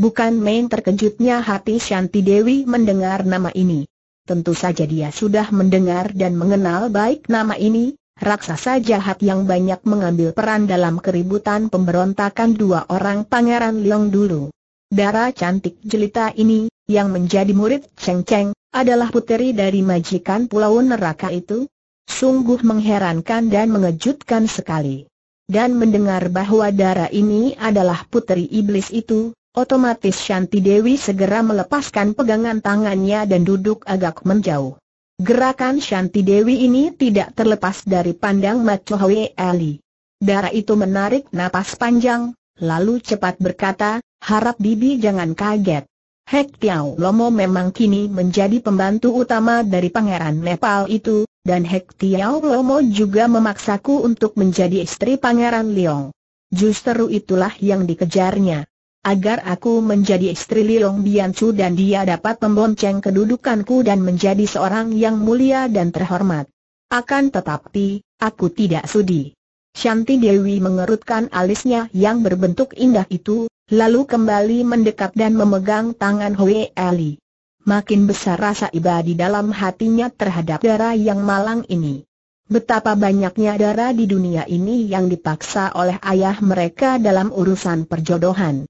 Bukan main terkejutnya hati Shanti Dewi mendengar nama ini. Tentu saja dia sudah mendengar dan mengenal baik nama ini, Raksasa jahat yang banyak mengambil peran dalam keributan pemberontakan dua orang Pangeran Liong dulu. Darah cantik jelita ini, yang menjadi murid Cheng Cheng, adalah puteri dari majikan pulau neraka itu. Sungguh mengherankan dan mengejutkan sekali. Dan mendengar bahwa darah ini adalah puteri iblis itu, otomatis Shanti Dewi segera melepaskan pegangan tangannya dan duduk agak menjauh. Gerakan Shanti Dewi ini tidak terlepas dari pandang Macho Hwe Ali. Darah itu menarik napas panjang, lalu cepat berkata, harap Bibi jangan kaget. Hek Tiao Lomo memang kini menjadi pembantu utama dari pangeran Nepal itu, dan Hek Tiao Lomo juga memaksaku untuk menjadi istri pangeran Leong. Justru itulah yang dikejarnya agar aku menjadi istri Lilong Biancu dan dia dapat membonceng kedudukanku dan menjadi seorang yang mulia dan terhormat. Akan tetapi, aku tidak sudi. Shanti Dewi mengerutkan alisnya yang berbentuk indah itu, lalu kembali mendekat dan memegang tangan Hoi Ali. Makin besar rasa iba di dalam hatinya terhadap darah yang malang ini. Betapa banyaknya darah di dunia ini yang dipaksa oleh ayah mereka dalam urusan perjodohan.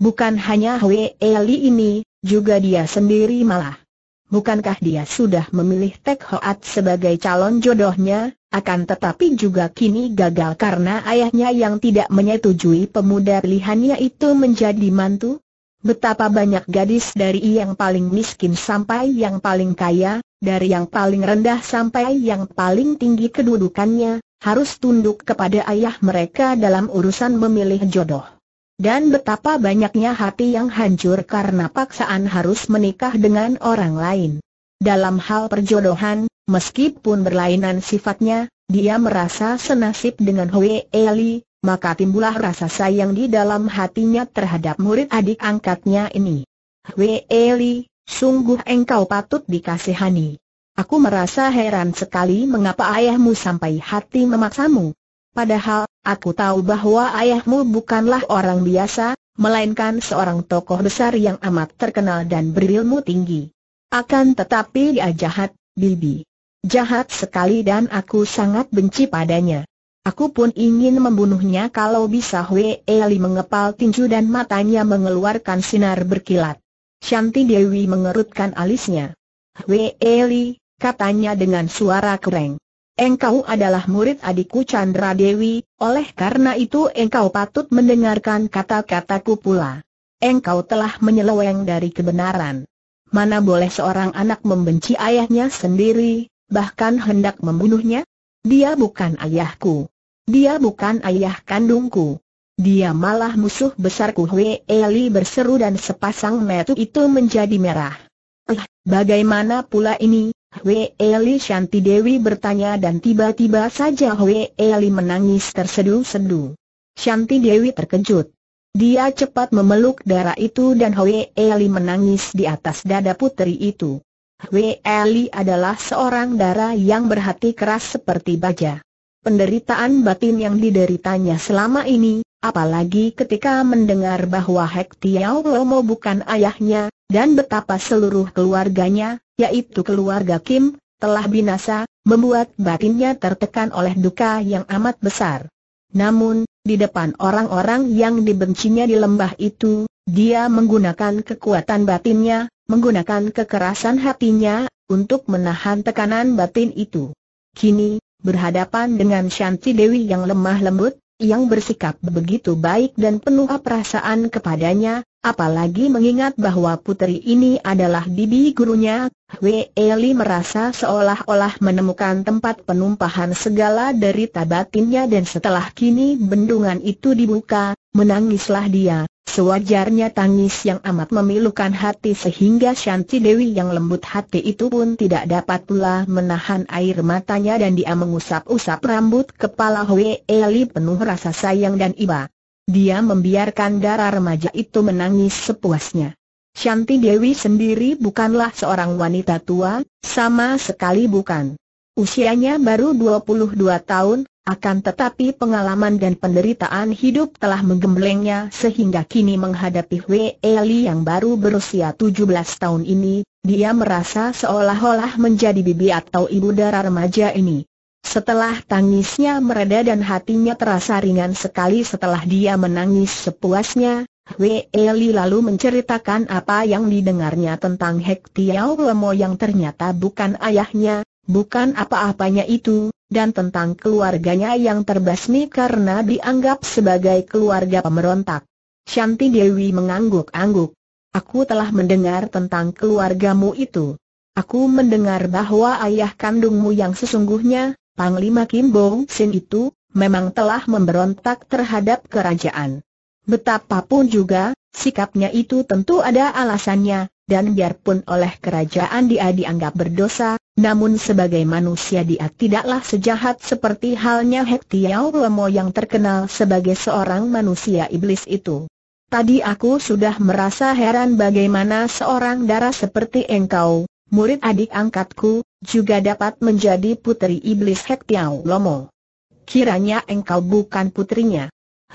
Bukan hanya Hwee Li ini, juga dia sendiri malah. Bukankah dia sudah memilih Tek Hoat sebagai calon jodohnya, akan tetapi juga kini gagal karena ayahnya yang tidak menyetujui pemuda pilihannya itu menjadi mantu? Betapa banyak gadis dari yang paling miskin sampai yang paling kaya, dari yang paling rendah sampai yang paling tinggi kedudukannya, harus tunduk kepada ayah mereka dalam urusan memilih jodoh. Dan betapa banyaknya hati yang hancur karena paksaan harus menikah dengan orang lain. Dalam hal perjodohan, meskipun berlainan sifatnya, dia merasa senasib dengan Hwe Eli, maka timbullah rasa sayang di dalam hatinya terhadap murid adik angkatnya ini. Hwe Eli, sungguh engkau patut dikasihani. Aku merasa heran sekali mengapa ayahmu sampai hati memaksamu. Padahal, aku tahu bahwa ayahmu bukanlah orang biasa, melainkan seorang tokoh besar yang amat terkenal dan berilmu tinggi. Akan tetapi dia jahat, Bibi. Jahat sekali dan aku sangat benci padanya. Aku pun ingin membunuhnya kalau bisa Hwe Eli mengepal tinju dan matanya mengeluarkan sinar berkilat. Shanti Dewi mengerutkan alisnya. Hwe Eli, katanya dengan suara kereng engkau adalah murid adikku Chandra Dewi, oleh karena itu engkau patut mendengarkan kata-kataku pula. Engkau telah menyeleweng dari kebenaran. Mana boleh seorang anak membenci ayahnya sendiri, bahkan hendak membunuhnya? Dia bukan ayahku. Dia bukan ayah kandungku. Dia malah musuh besarku Wei Eli berseru dan sepasang metu itu menjadi merah. Eh, bagaimana pula ini, Hwe Eli Shanti Dewi bertanya dan tiba-tiba saja Hwe Eli menangis tersedu-sedu. Shanti Dewi terkejut. Dia cepat memeluk darah itu dan Hwe Eli menangis di atas dada putri itu. Hwe Eli adalah seorang darah yang berhati keras seperti baja. Penderitaan batin yang dideritanya selama ini, apalagi ketika mendengar bahwa Hek Tiao Lomo bukan ayahnya, dan betapa seluruh keluarganya, yaitu keluarga Kim, telah binasa, membuat batinnya tertekan oleh duka yang amat besar. Namun, di depan orang-orang yang dibencinya di lembah itu, dia menggunakan kekuatan batinnya, menggunakan kekerasan hatinya, untuk menahan tekanan batin itu. Kini, berhadapan dengan Shanti Dewi yang lemah lembut, yang bersikap begitu baik dan penuh perasaan kepadanya, Apalagi mengingat bahwa putri ini adalah bibi gurunya, Hwe Eli merasa seolah-olah menemukan tempat penumpahan segala dari tabatinnya dan setelah kini bendungan itu dibuka, menangislah dia, sewajarnya tangis yang amat memilukan hati sehingga Shanti Dewi yang lembut hati itu pun tidak dapat pula menahan air matanya dan dia mengusap-usap rambut kepala Hwe Eli penuh rasa sayang dan iba. Dia membiarkan darah remaja itu menangis sepuasnya. Shanti Dewi sendiri bukanlah seorang wanita tua, sama sekali bukan. Usianya baru 22 tahun, akan tetapi pengalaman dan penderitaan hidup telah menggemblengnya sehingga kini menghadapi Wei Li yang baru berusia 17 tahun ini, dia merasa seolah-olah menjadi bibi atau ibu darah remaja ini. Setelah tangisnya mereda dan hatinya terasa ringan sekali setelah dia menangis sepuasnya, Wei Li lalu menceritakan apa yang didengarnya tentang Hek Tiao Lemo yang ternyata bukan ayahnya, bukan apa-apanya itu, dan tentang keluarganya yang terbasmi karena dianggap sebagai keluarga pemberontak. Shanti Dewi mengangguk-angguk. Aku telah mendengar tentang keluargamu itu. Aku mendengar bahwa ayah kandungmu yang sesungguhnya, Panglima Kim Bong Sin itu, memang telah memberontak terhadap kerajaan. Betapapun juga, sikapnya itu tentu ada alasannya, dan biarpun oleh kerajaan dia dianggap berdosa, namun sebagai manusia dia tidaklah sejahat seperti halnya Hek Tiao Romo yang terkenal sebagai seorang manusia iblis itu. Tadi aku sudah merasa heran bagaimana seorang darah seperti engkau, murid adik angkatku, juga dapat menjadi putri iblis Hek Tiau Lomo. Kiranya engkau bukan putrinya.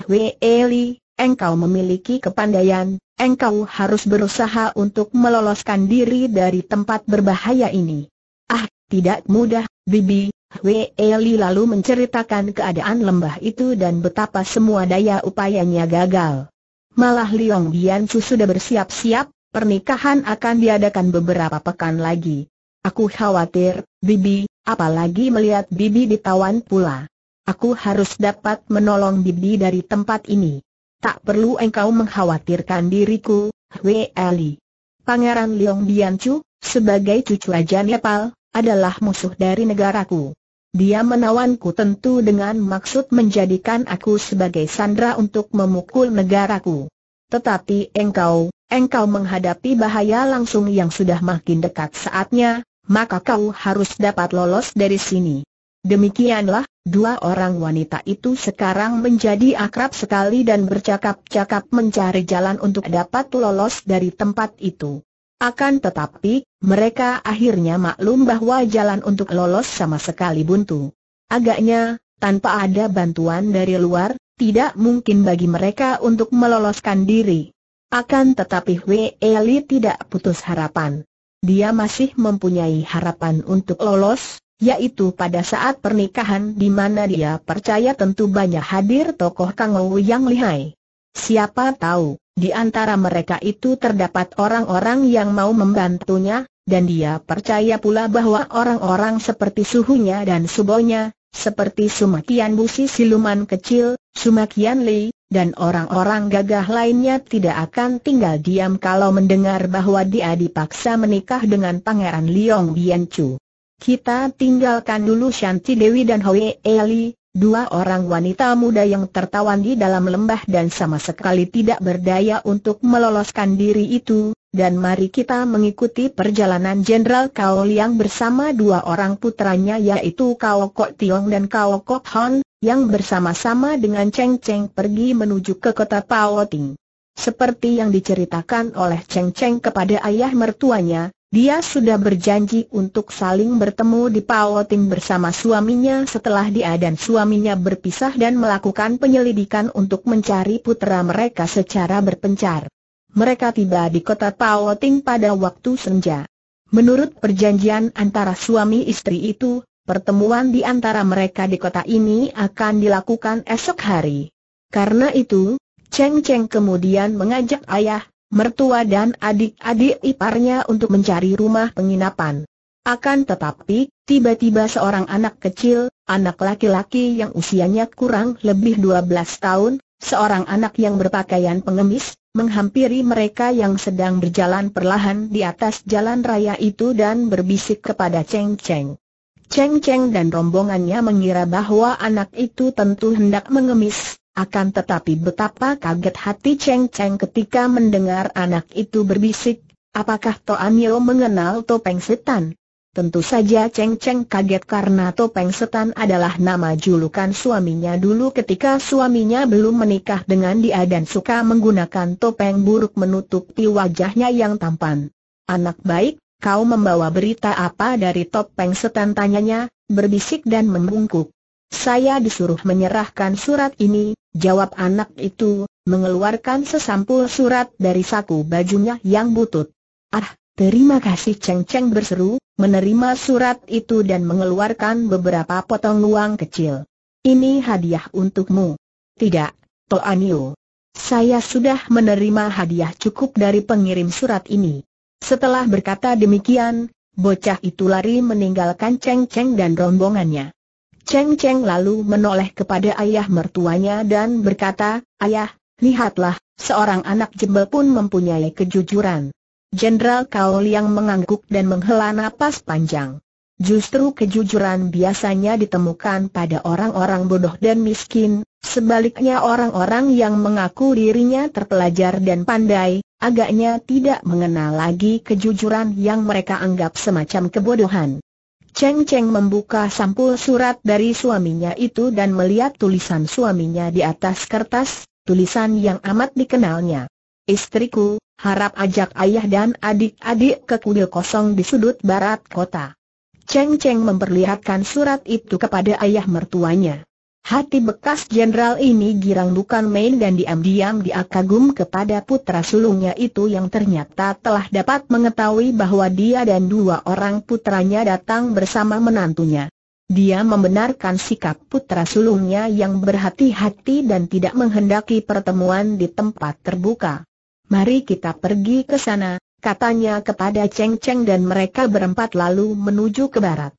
Hwe Eli, engkau memiliki kepandaian, engkau harus berusaha untuk meloloskan diri dari tempat berbahaya ini. Ah, tidak mudah, Bibi, Wei Eli lalu menceritakan keadaan lembah itu dan betapa semua daya upayanya gagal. Malah Liong Bian Su sudah bersiap-siap, pernikahan akan diadakan beberapa pekan lagi. Aku khawatir, Bibi, apalagi melihat Bibi ditawan pula. Aku harus dapat menolong Bibi dari tempat ini. Tak perlu engkau mengkhawatirkan diriku, Wei Ali. Pangeran Leong Diancu, sebagai cucu Raja Nepal, adalah musuh dari negaraku. Dia menawanku tentu dengan maksud menjadikan aku sebagai sandra untuk memukul negaraku. Tetapi engkau, engkau menghadapi bahaya langsung yang sudah makin dekat saatnya, maka kau harus dapat lolos dari sini. Demikianlah, dua orang wanita itu sekarang menjadi akrab sekali dan bercakap-cakap mencari jalan untuk dapat lolos dari tempat itu. Akan tetapi, mereka akhirnya maklum bahwa jalan untuk lolos sama sekali buntu. Agaknya, tanpa ada bantuan dari luar, tidak mungkin bagi mereka untuk meloloskan diri. Akan tetapi Wei Li tidak putus harapan. Dia masih mempunyai harapan untuk lolos, yaitu pada saat pernikahan di mana dia percaya tentu banyak hadir tokoh Kang Ou yang lihai. Siapa tahu, di antara mereka itu terdapat orang-orang yang mau membantunya, dan dia percaya pula bahwa orang-orang seperti suhunya dan subonya, seperti Sumakian Busi Siluman Kecil, Sumakian Li, dan orang-orang gagah lainnya tidak akan tinggal diam kalau mendengar bahwa dia dipaksa menikah dengan Pangeran Liong Biancu. Kita tinggalkan dulu Shanti Dewi dan Hoi Eli, dua orang wanita muda yang tertawan di dalam lembah dan sama sekali tidak berdaya untuk meloloskan diri itu, dan mari kita mengikuti perjalanan Jenderal Kao Liang bersama dua orang putranya yaitu Kao Kok Tiong dan Kao Kok Hon, yang bersama-sama dengan Cheng Cheng pergi menuju ke kota Pao Ting. Seperti yang diceritakan oleh Cheng Cheng kepada ayah mertuanya, dia sudah berjanji untuk saling bertemu di Pao Ting bersama suaminya setelah dia dan suaminya berpisah dan melakukan penyelidikan untuk mencari putera mereka secara berpencar. Mereka tiba di kota Pao Ting pada waktu senja. Menurut perjanjian antara suami istri itu, Pertemuan di antara mereka di kota ini akan dilakukan esok hari. Karena itu, Cheng Cheng kemudian mengajak ayah, mertua dan adik-adik iparnya untuk mencari rumah penginapan. Akan tetapi, tiba-tiba seorang anak kecil, anak laki-laki yang usianya kurang lebih 12 tahun, seorang anak yang berpakaian pengemis, menghampiri mereka yang sedang berjalan perlahan di atas jalan raya itu dan berbisik kepada Cheng Cheng. Cheng Cheng dan rombongannya mengira bahwa anak itu tentu hendak mengemis, akan tetapi betapa kaget hati Cheng Cheng ketika mendengar anak itu berbisik, apakah Toan Yo mengenal topeng setan? Tentu saja Cheng Cheng kaget karena topeng setan adalah nama julukan suaminya dulu ketika suaminya belum menikah dengan dia dan suka menggunakan topeng buruk menutupi wajahnya yang tampan. Anak baik, Kau membawa berita apa dari Topeng Setan tanyanya, berbisik dan membungkuk. Saya disuruh menyerahkan surat ini, jawab anak itu, mengeluarkan sesampul surat dari saku bajunya yang butut. Ah, terima kasih Cheng Cheng berseru, menerima surat itu dan mengeluarkan beberapa potong uang kecil. Ini hadiah untukmu. Tidak, Toanio. Saya sudah menerima hadiah cukup dari pengirim surat ini. Setelah berkata demikian, bocah itu lari meninggalkan Cheng Cheng dan rombongannya. Cheng Cheng lalu menoleh kepada ayah mertuanya dan berkata, Ayah, lihatlah, seorang anak jebel pun mempunyai kejujuran. Jenderal Kao Liang mengangguk dan menghela napas panjang. Justru kejujuran biasanya ditemukan pada orang-orang bodoh dan miskin, sebaliknya orang-orang yang mengaku dirinya terpelajar dan pandai, Agaknya tidak mengenal lagi kejujuran yang mereka anggap semacam kebodohan. Cheng Cheng membuka sampul surat dari suaminya itu dan melihat tulisan suaminya di atas kertas, tulisan yang amat dikenalnya. Istriku, harap ajak ayah dan adik-adik ke kuil kosong di sudut barat kota. Cheng Cheng memperlihatkan surat itu kepada ayah mertuanya. Hati bekas jenderal ini girang bukan main dan diam-diam dia kagum kepada putra sulungnya itu yang ternyata telah dapat mengetahui bahwa dia dan dua orang putranya datang bersama menantunya. Dia membenarkan sikap putra sulungnya yang berhati-hati dan tidak menghendaki pertemuan di tempat terbuka. Mari kita pergi ke sana, katanya kepada Cheng Cheng dan mereka berempat lalu menuju ke barat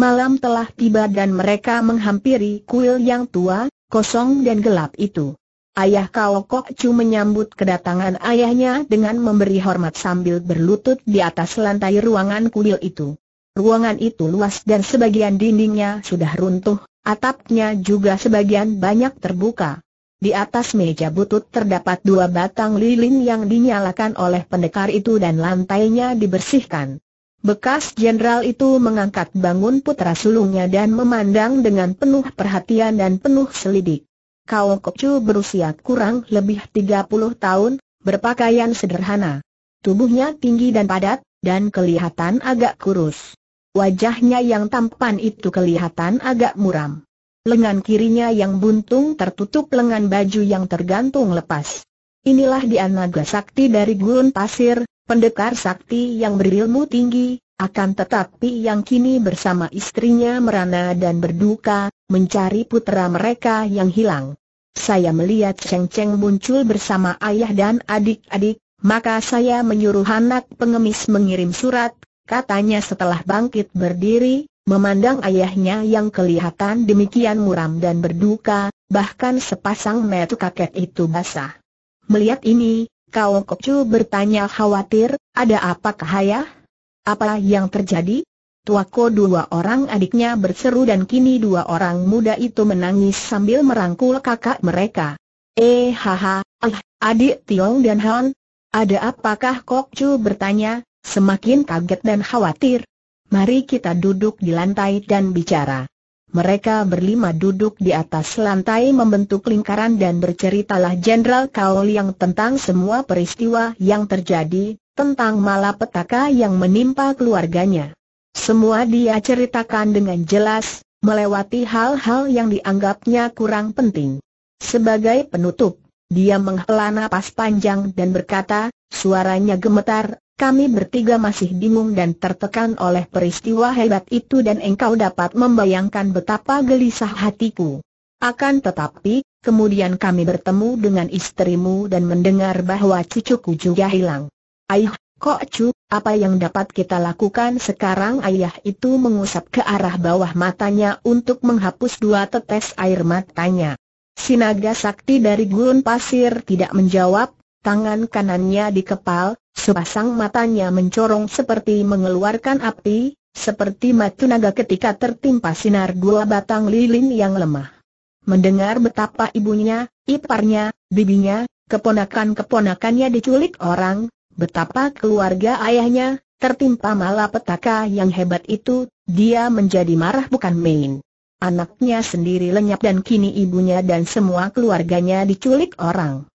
malam telah tiba dan mereka menghampiri kuil yang tua, kosong dan gelap itu. Ayah Kao Kok Chu menyambut kedatangan ayahnya dengan memberi hormat sambil berlutut di atas lantai ruangan kuil itu. Ruangan itu luas dan sebagian dindingnya sudah runtuh, atapnya juga sebagian banyak terbuka. Di atas meja butut terdapat dua batang lilin yang dinyalakan oleh pendekar itu dan lantainya dibersihkan. Bekas jenderal itu mengangkat bangun putra sulungnya dan memandang dengan penuh perhatian dan penuh selidik. Kau Kokcu berusia kurang lebih 30 tahun, berpakaian sederhana. Tubuhnya tinggi dan padat, dan kelihatan agak kurus. Wajahnya yang tampan itu kelihatan agak muram. Lengan kirinya yang buntung tertutup lengan baju yang tergantung lepas. Inilah dia naga sakti dari gurun pasir, pendekar sakti yang berilmu tinggi, akan tetapi yang kini bersama istrinya merana dan berduka, mencari putera mereka yang hilang. Saya melihat Cheng Cheng muncul bersama ayah dan adik-adik, maka saya menyuruh anak pengemis mengirim surat, katanya setelah bangkit berdiri, memandang ayahnya yang kelihatan demikian muram dan berduka, bahkan sepasang metu kakek itu basah. Melihat ini, Kau Kokcu bertanya khawatir, ada apakah ayah? Apa yang terjadi? Tua Tuako dua orang adiknya berseru dan kini dua orang muda itu menangis sambil merangkul kakak mereka. Eh haha, ah, adik Tiong dan Han, ada apakah Kokcu bertanya, semakin kaget dan khawatir. Mari kita duduk di lantai dan bicara. Mereka berlima duduk di atas lantai membentuk lingkaran dan berceritalah Jenderal Kaol yang tentang semua peristiwa yang terjadi, tentang malapetaka yang menimpa keluarganya. Semua dia ceritakan dengan jelas, melewati hal-hal yang dianggapnya kurang penting. Sebagai penutup, dia menghela napas panjang dan berkata, suaranya gemetar, kami bertiga masih bingung dan tertekan oleh peristiwa hebat itu dan engkau dapat membayangkan betapa gelisah hatiku. Akan tetapi, kemudian kami bertemu dengan istrimu dan mendengar bahwa cucuku juga hilang. Aih, kok cu, apa yang dapat kita lakukan sekarang ayah itu mengusap ke arah bawah matanya untuk menghapus dua tetes air matanya. Sinaga sakti dari gurun pasir tidak menjawab, tangan kanannya dikepal, sepasang matanya mencorong seperti mengeluarkan api, seperti matu naga ketika tertimpa sinar dua batang lilin yang lemah. Mendengar betapa ibunya, iparnya, bibinya, keponakan-keponakannya diculik orang, betapa keluarga ayahnya, tertimpa malapetaka yang hebat itu, dia menjadi marah bukan main. Anaknya sendiri lenyap dan kini ibunya dan semua keluarganya diculik orang.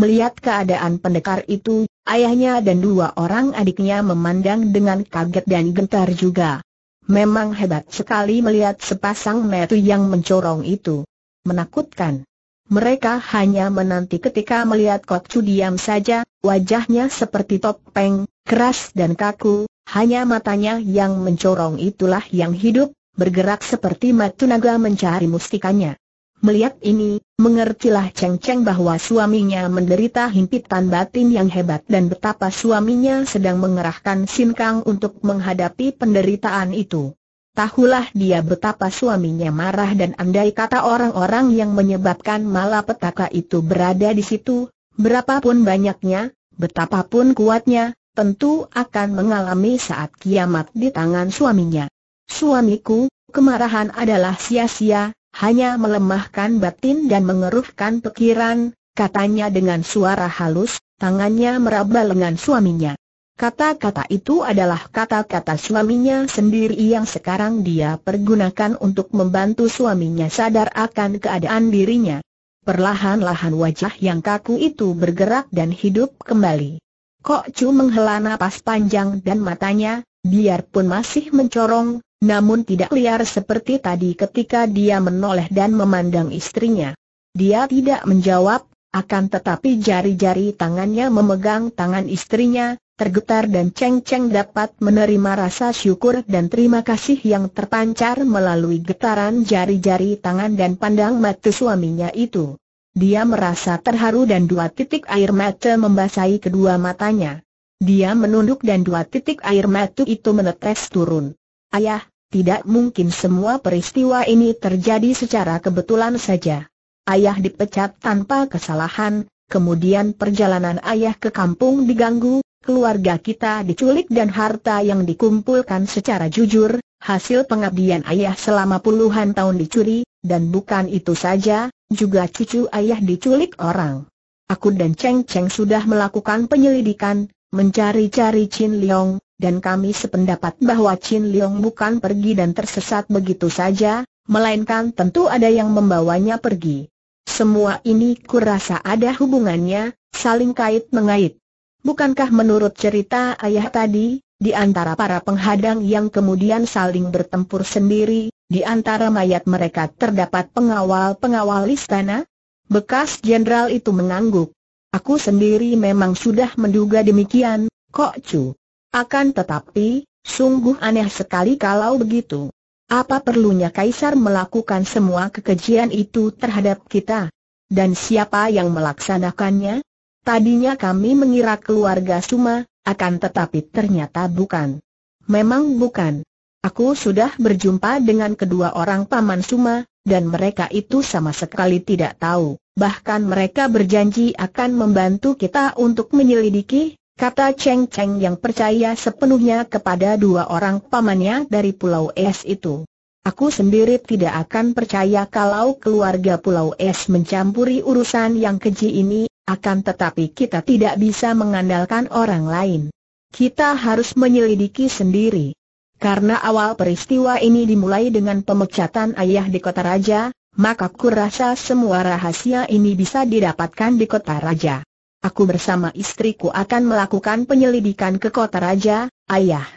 Melihat keadaan pendekar itu, ayahnya dan dua orang adiknya memandang dengan kaget dan gentar juga. Memang hebat sekali melihat sepasang metu yang mencorong itu. Menakutkan. Mereka hanya menanti ketika melihat kok Chu diam saja, wajahnya seperti topeng, keras dan kaku, hanya matanya yang mencorong itulah yang hidup, bergerak seperti matu naga mencari mustikanya. Melihat ini, mengertilah Cheng Cheng bahwa suaminya menderita himpitan batin yang hebat dan betapa suaminya sedang mengerahkan Sin Kang untuk menghadapi penderitaan itu. Tahulah dia betapa suaminya marah dan andai kata orang-orang yang menyebabkan malapetaka itu berada di situ, berapapun banyaknya, betapapun kuatnya, tentu akan mengalami saat kiamat di tangan suaminya. Suamiku, kemarahan adalah sia-sia, hanya melemahkan batin dan mengeruhkan pikiran, katanya dengan suara halus, tangannya meraba lengan suaminya. Kata-kata itu adalah kata-kata suaminya sendiri yang sekarang dia pergunakan untuk membantu suaminya sadar akan keadaan dirinya. Perlahan-lahan wajah yang kaku itu bergerak dan hidup kembali. Kok Chu menghela napas panjang dan matanya, biarpun masih mencorong, namun tidak liar seperti tadi ketika dia menoleh dan memandang istrinya. Dia tidak menjawab, akan tetapi jari-jari tangannya memegang tangan istrinya, tergetar dan ceng-ceng dapat menerima rasa syukur dan terima kasih yang terpancar melalui getaran jari-jari tangan dan pandang mata suaminya itu. Dia merasa terharu dan dua titik air mata membasahi kedua matanya. Dia menunduk dan dua titik air mata itu menetes turun. Ayah, tidak mungkin semua peristiwa ini terjadi secara kebetulan saja. Ayah dipecat tanpa kesalahan, kemudian perjalanan ayah ke kampung diganggu, keluarga kita diculik dan harta yang dikumpulkan secara jujur, hasil pengabdian ayah selama puluhan tahun dicuri, dan bukan itu saja, juga cucu ayah diculik orang. Aku dan Cheng Cheng sudah melakukan penyelidikan, mencari-cari Chin Leong, dan kami sependapat bahwa Chin Leong bukan pergi dan tersesat begitu saja, melainkan tentu ada yang membawanya pergi. Semua ini kurasa ada hubungannya, saling kait mengait. Bukankah menurut cerita ayah tadi, di antara para penghadang yang kemudian saling bertempur sendiri, di antara mayat mereka terdapat pengawal-pengawal istana? Bekas jenderal itu mengangguk. Aku sendiri memang sudah menduga demikian, Kok cu. Akan tetapi, sungguh aneh sekali kalau begitu. Apa perlunya Kaisar melakukan semua kekejian itu terhadap kita? Dan siapa yang melaksanakannya? Tadinya kami mengira keluarga Suma, akan tetapi ternyata bukan. Memang bukan. Aku sudah berjumpa dengan kedua orang paman Suma, dan mereka itu sama sekali tidak tahu. Bahkan mereka berjanji akan membantu kita untuk menyelidiki, kata Cheng Cheng yang percaya sepenuhnya kepada dua orang pamannya dari Pulau Es itu. Aku sendiri tidak akan percaya kalau keluarga Pulau Es mencampuri urusan yang keji ini, akan tetapi kita tidak bisa mengandalkan orang lain. Kita harus menyelidiki sendiri. Karena awal peristiwa ini dimulai dengan pemecatan ayah di kota raja, maka rasa semua rahasia ini bisa didapatkan di kota raja. Aku bersama istriku akan melakukan penyelidikan ke kota raja, ayah.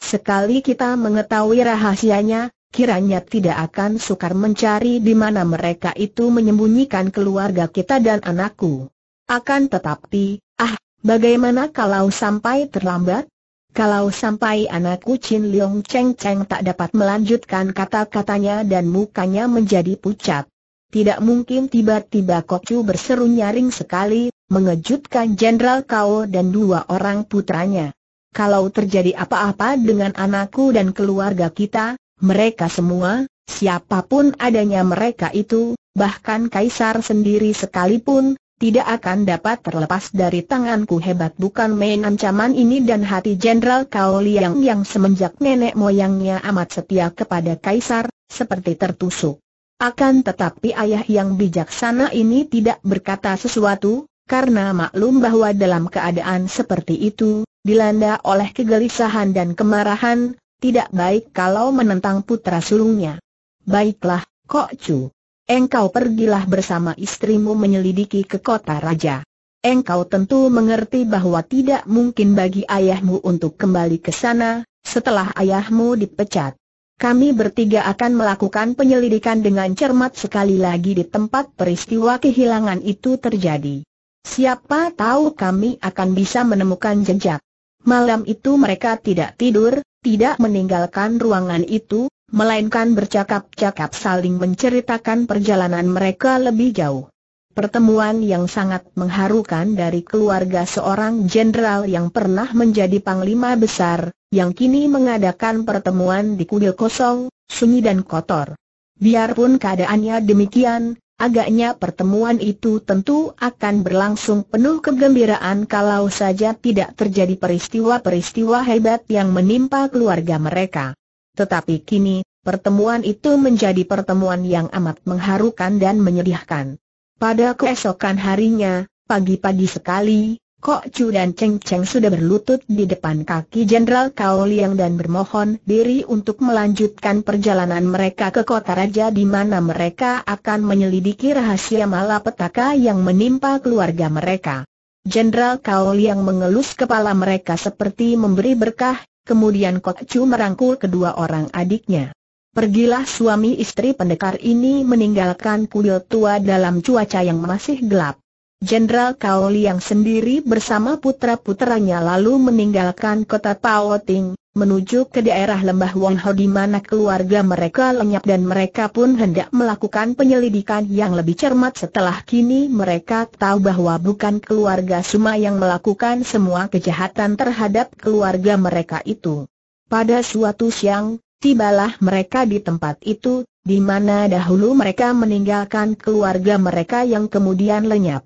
Sekali kita mengetahui rahasianya, kiranya tidak akan sukar mencari di mana mereka itu menyembunyikan keluarga kita dan anakku. Akan tetapi, ah, bagaimana kalau sampai terlambat? Kalau sampai anakku Chin Leong Cheng Cheng tak dapat melanjutkan kata-katanya dan mukanya menjadi pucat. Tidak mungkin tiba-tiba Kokcu berseru nyaring sekali, mengejutkan Jenderal Kao dan dua orang putranya. Kalau terjadi apa-apa dengan anakku dan keluarga kita, mereka semua, siapapun adanya mereka itu, bahkan Kaisar sendiri sekalipun, tidak akan dapat terlepas dari tanganku hebat bukan main ancaman ini dan hati Jenderal Kao Liang yang semenjak nenek moyangnya amat setia kepada Kaisar, seperti tertusuk. Akan tetapi ayah yang bijaksana ini tidak berkata sesuatu, karena maklum bahwa dalam keadaan seperti itu, dilanda oleh kegelisahan dan kemarahan, tidak baik kalau menentang putra sulungnya. Baiklah, Kok Chu. Engkau pergilah bersama istrimu menyelidiki ke kota raja. Engkau tentu mengerti bahwa tidak mungkin bagi ayahmu untuk kembali ke sana, setelah ayahmu dipecat kami bertiga akan melakukan penyelidikan dengan cermat sekali lagi di tempat peristiwa kehilangan itu terjadi. Siapa tahu kami akan bisa menemukan jejak. Malam itu mereka tidak tidur, tidak meninggalkan ruangan itu, melainkan bercakap-cakap saling menceritakan perjalanan mereka lebih jauh. Pertemuan yang sangat mengharukan dari keluarga seorang jenderal yang pernah menjadi panglima besar, yang kini mengadakan pertemuan di kuil kosong, sunyi dan kotor. Biarpun keadaannya demikian, agaknya pertemuan itu tentu akan berlangsung penuh kegembiraan kalau saja tidak terjadi peristiwa-peristiwa hebat yang menimpa keluarga mereka. Tetapi kini, pertemuan itu menjadi pertemuan yang amat mengharukan dan menyedihkan. Pada keesokan harinya, pagi-pagi sekali, Kok Chu dan Cheng Cheng sudah berlutut di depan kaki Jenderal Kao Liang dan bermohon diri untuk melanjutkan perjalanan mereka ke kota raja di mana mereka akan menyelidiki rahasia malapetaka yang menimpa keluarga mereka. Jenderal Kao Liang mengelus kepala mereka seperti memberi berkah, kemudian Kok Chu merangkul kedua orang adiknya. Pergilah suami istri pendekar ini meninggalkan kuil tua dalam cuaca yang masih gelap. Jenderal Kao Liang sendiri bersama putra-putranya lalu meninggalkan kota Paoting, menuju ke daerah lembah Ho di mana keluarga mereka lenyap dan mereka pun hendak melakukan penyelidikan yang lebih cermat setelah kini mereka tahu bahwa bukan keluarga Suma yang melakukan semua kejahatan terhadap keluarga mereka itu. Pada suatu siang, tibalah mereka di tempat itu, di mana dahulu mereka meninggalkan keluarga mereka yang kemudian lenyap.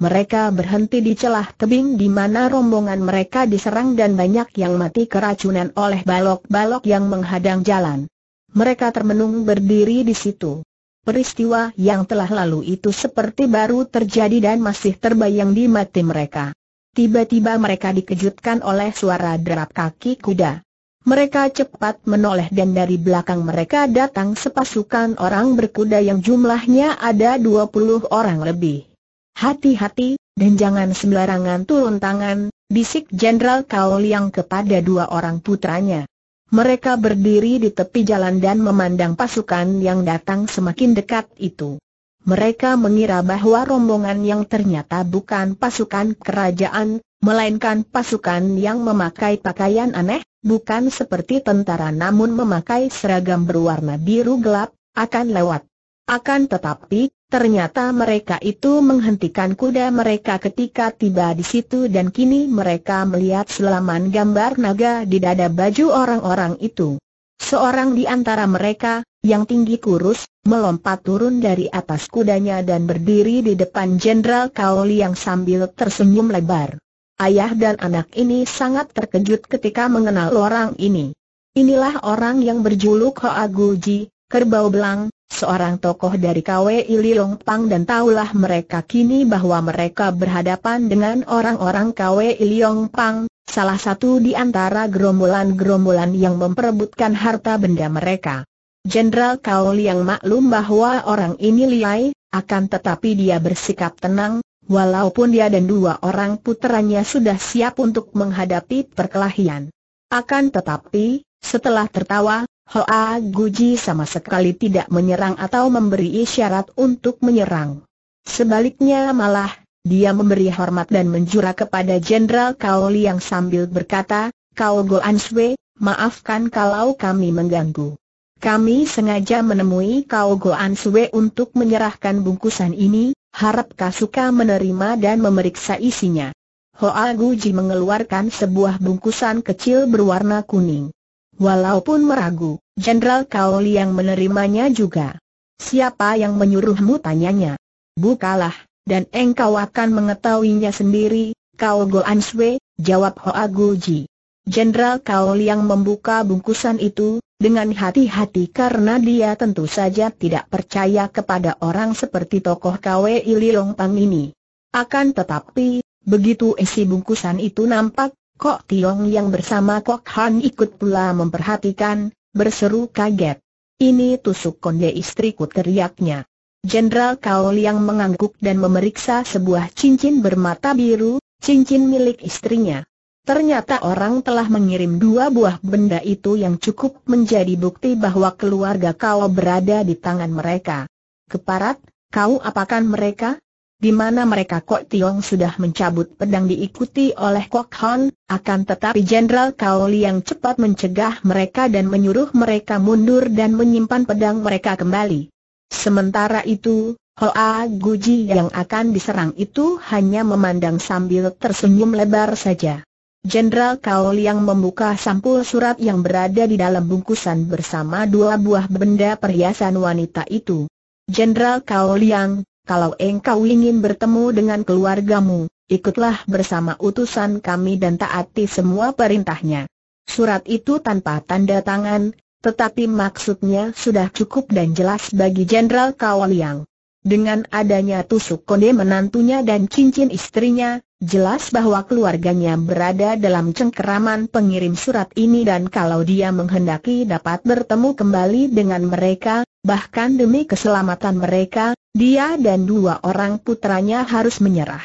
Mereka berhenti di celah tebing di mana rombongan mereka diserang dan banyak yang mati keracunan oleh balok-balok yang menghadang jalan. Mereka termenung berdiri di situ. Peristiwa yang telah lalu itu seperti baru terjadi dan masih terbayang di mati mereka. Tiba-tiba mereka dikejutkan oleh suara derap kaki kuda. Mereka cepat menoleh dan dari belakang mereka datang sepasukan orang berkuda yang jumlahnya ada 20 orang lebih. Hati-hati, dan jangan sembarangan turun tangan, bisik Jenderal Kaoliang Liang kepada dua orang putranya. Mereka berdiri di tepi jalan dan memandang pasukan yang datang semakin dekat itu. Mereka mengira bahwa rombongan yang ternyata bukan pasukan kerajaan, melainkan pasukan yang memakai pakaian aneh, bukan seperti tentara namun memakai seragam berwarna biru gelap, akan lewat. Akan tetapi, Ternyata mereka itu menghentikan kuda mereka ketika tiba di situ dan kini mereka melihat selaman gambar naga di dada baju orang-orang itu. Seorang di antara mereka, yang tinggi kurus, melompat turun dari atas kudanya dan berdiri di depan Jenderal Kaoli yang sambil tersenyum lebar. Ayah dan anak ini sangat terkejut ketika mengenal orang ini. Inilah orang yang berjuluk Hoaguji, kerbau belang, seorang tokoh dari KWI Liong Pang dan tahulah mereka kini bahwa mereka berhadapan dengan orang-orang KWI Liong Pang, salah satu di antara gerombolan-gerombolan yang memperebutkan harta benda mereka. Jenderal Kau Liang maklum bahwa orang ini liai, akan tetapi dia bersikap tenang, walaupun dia dan dua orang puteranya sudah siap untuk menghadapi perkelahian. Akan tetapi, setelah tertawa, Hoa Guji sama sekali tidak menyerang atau memberi isyarat untuk menyerang. Sebaliknya malah, dia memberi hormat dan menjura kepada Jenderal Kao Liang sambil berkata, Kao Goan Swe, maafkan kalau kami mengganggu. Kami sengaja menemui Kao Goan Swe untuk menyerahkan bungkusan ini, harap Kasuka menerima dan memeriksa isinya. Hoa Guji mengeluarkan sebuah bungkusan kecil berwarna kuning. Walaupun meragu, Jenderal Kao Liang menerimanya juga. Siapa yang menyuruhmu tanyanya? Bukalah, dan engkau akan mengetahuinya sendiri, Kao Goan Sui, jawab Hoa Guji. Jenderal Kao Liang membuka bungkusan itu, dengan hati-hati karena dia tentu saja tidak percaya kepada orang seperti tokoh Kwe Ililong Pang ini. Akan tetapi, begitu isi bungkusan itu nampak, Kok Tiong yang bersama Kok Han ikut pula memperhatikan, berseru kaget. Ini tusuk konde istriku teriaknya. Jenderal Kaol yang mengangguk dan memeriksa sebuah cincin bermata biru, cincin milik istrinya. Ternyata orang telah mengirim dua buah benda itu yang cukup menjadi bukti bahwa keluarga kau berada di tangan mereka. Keparat, kau apakan mereka? di mana mereka Kok Tiong sudah mencabut pedang diikuti oleh Kok Hon, akan tetapi Jenderal Kaoli yang cepat mencegah mereka dan menyuruh mereka mundur dan menyimpan pedang mereka kembali. Sementara itu, Hoa Guji yang akan diserang itu hanya memandang sambil tersenyum lebar saja. Jenderal Kaoli yang membuka sampul surat yang berada di dalam bungkusan bersama dua buah benda perhiasan wanita itu. Jenderal Kao Liang, kalau engkau ingin bertemu dengan keluargamu, ikutlah bersama utusan kami dan taati semua perintahnya. Surat itu tanpa tanda tangan, tetapi maksudnya sudah cukup dan jelas bagi Jenderal Kawaliang. Dengan adanya tusuk konde menantunya dan cincin istrinya, jelas bahwa keluarganya berada dalam cengkeraman pengirim surat ini dan kalau dia menghendaki dapat bertemu kembali dengan mereka, bahkan demi keselamatan mereka, dia dan dua orang putranya harus menyerah.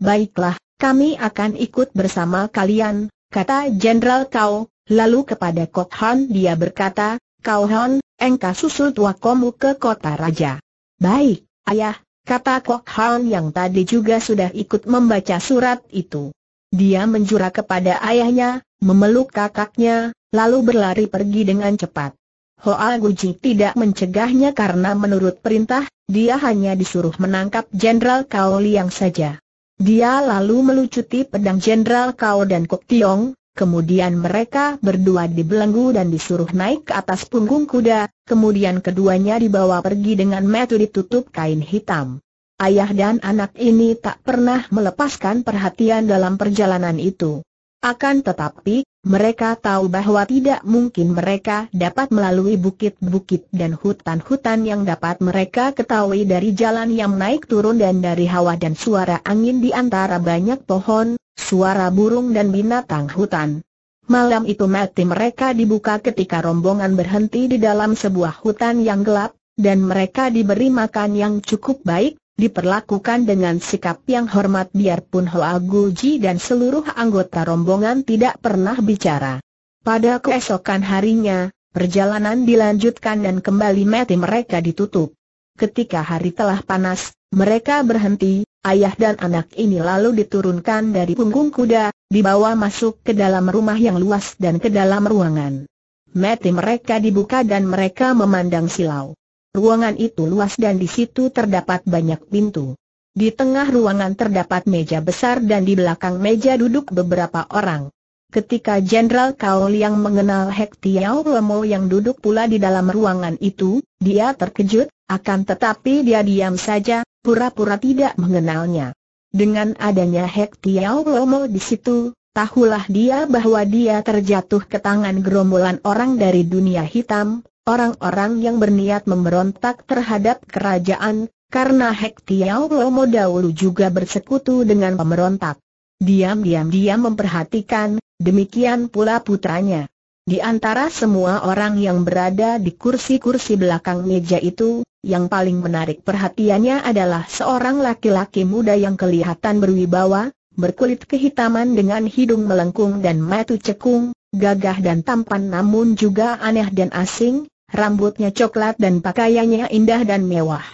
Baiklah, kami akan ikut bersama kalian, kata Jenderal Kau, lalu kepada Kok Han dia berkata, Kau Han, engkau susul tua kamu ke kota raja. Baik, ayah, kata Kok Han yang tadi juga sudah ikut membaca surat itu. Dia menjura kepada ayahnya, memeluk kakaknya, lalu berlari pergi dengan cepat. Hoa Guji tidak mencegahnya karena menurut perintah, dia hanya disuruh menangkap Jenderal Kao Liang saja. Dia lalu melucuti pedang Jenderal Kao dan Kok Tiong, kemudian mereka berdua dibelenggu dan disuruh naik ke atas punggung kuda, kemudian keduanya dibawa pergi dengan metode ditutup kain hitam. Ayah dan anak ini tak pernah melepaskan perhatian dalam perjalanan itu. Akan tetapi, mereka tahu bahwa tidak mungkin mereka dapat melalui bukit-bukit dan hutan-hutan yang dapat mereka ketahui dari jalan yang naik turun dan dari hawa dan suara angin di antara banyak pohon, suara burung dan binatang hutan. Malam itu mati mereka dibuka ketika rombongan berhenti di dalam sebuah hutan yang gelap, dan mereka diberi makan yang cukup baik, diperlakukan dengan sikap yang hormat biarpun Hoa Guji dan seluruh anggota rombongan tidak pernah bicara. Pada keesokan harinya, perjalanan dilanjutkan dan kembali mati mereka ditutup. Ketika hari telah panas, mereka berhenti, ayah dan anak ini lalu diturunkan dari punggung kuda, dibawa masuk ke dalam rumah yang luas dan ke dalam ruangan. Mati mereka dibuka dan mereka memandang silau. Ruangan itu luas dan di situ terdapat banyak pintu. Di tengah ruangan terdapat meja besar dan di belakang meja duduk beberapa orang. Ketika Jenderal Kaol yang mengenal Hek Tiao Lemo yang duduk pula di dalam ruangan itu, dia terkejut, akan tetapi dia diam saja, pura-pura tidak mengenalnya. Dengan adanya Hek Tiao Lemo di situ, tahulah dia bahwa dia terjatuh ke tangan gerombolan orang dari dunia hitam, orang-orang yang berniat memberontak terhadap kerajaan, karena Hek Tiau Lomo dahulu juga bersekutu dengan pemberontak. Diam-diam dia memperhatikan, demikian pula putranya. Di antara semua orang yang berada di kursi-kursi belakang meja itu, yang paling menarik perhatiannya adalah seorang laki-laki muda yang kelihatan berwibawa, berkulit kehitaman dengan hidung melengkung dan matu cekung, gagah dan tampan namun juga aneh dan asing, rambutnya coklat dan pakaiannya indah dan mewah.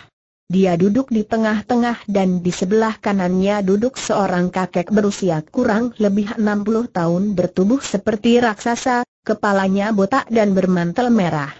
Dia duduk di tengah-tengah dan di sebelah kanannya duduk seorang kakek berusia kurang lebih 60 tahun bertubuh seperti raksasa, kepalanya botak dan bermantel merah.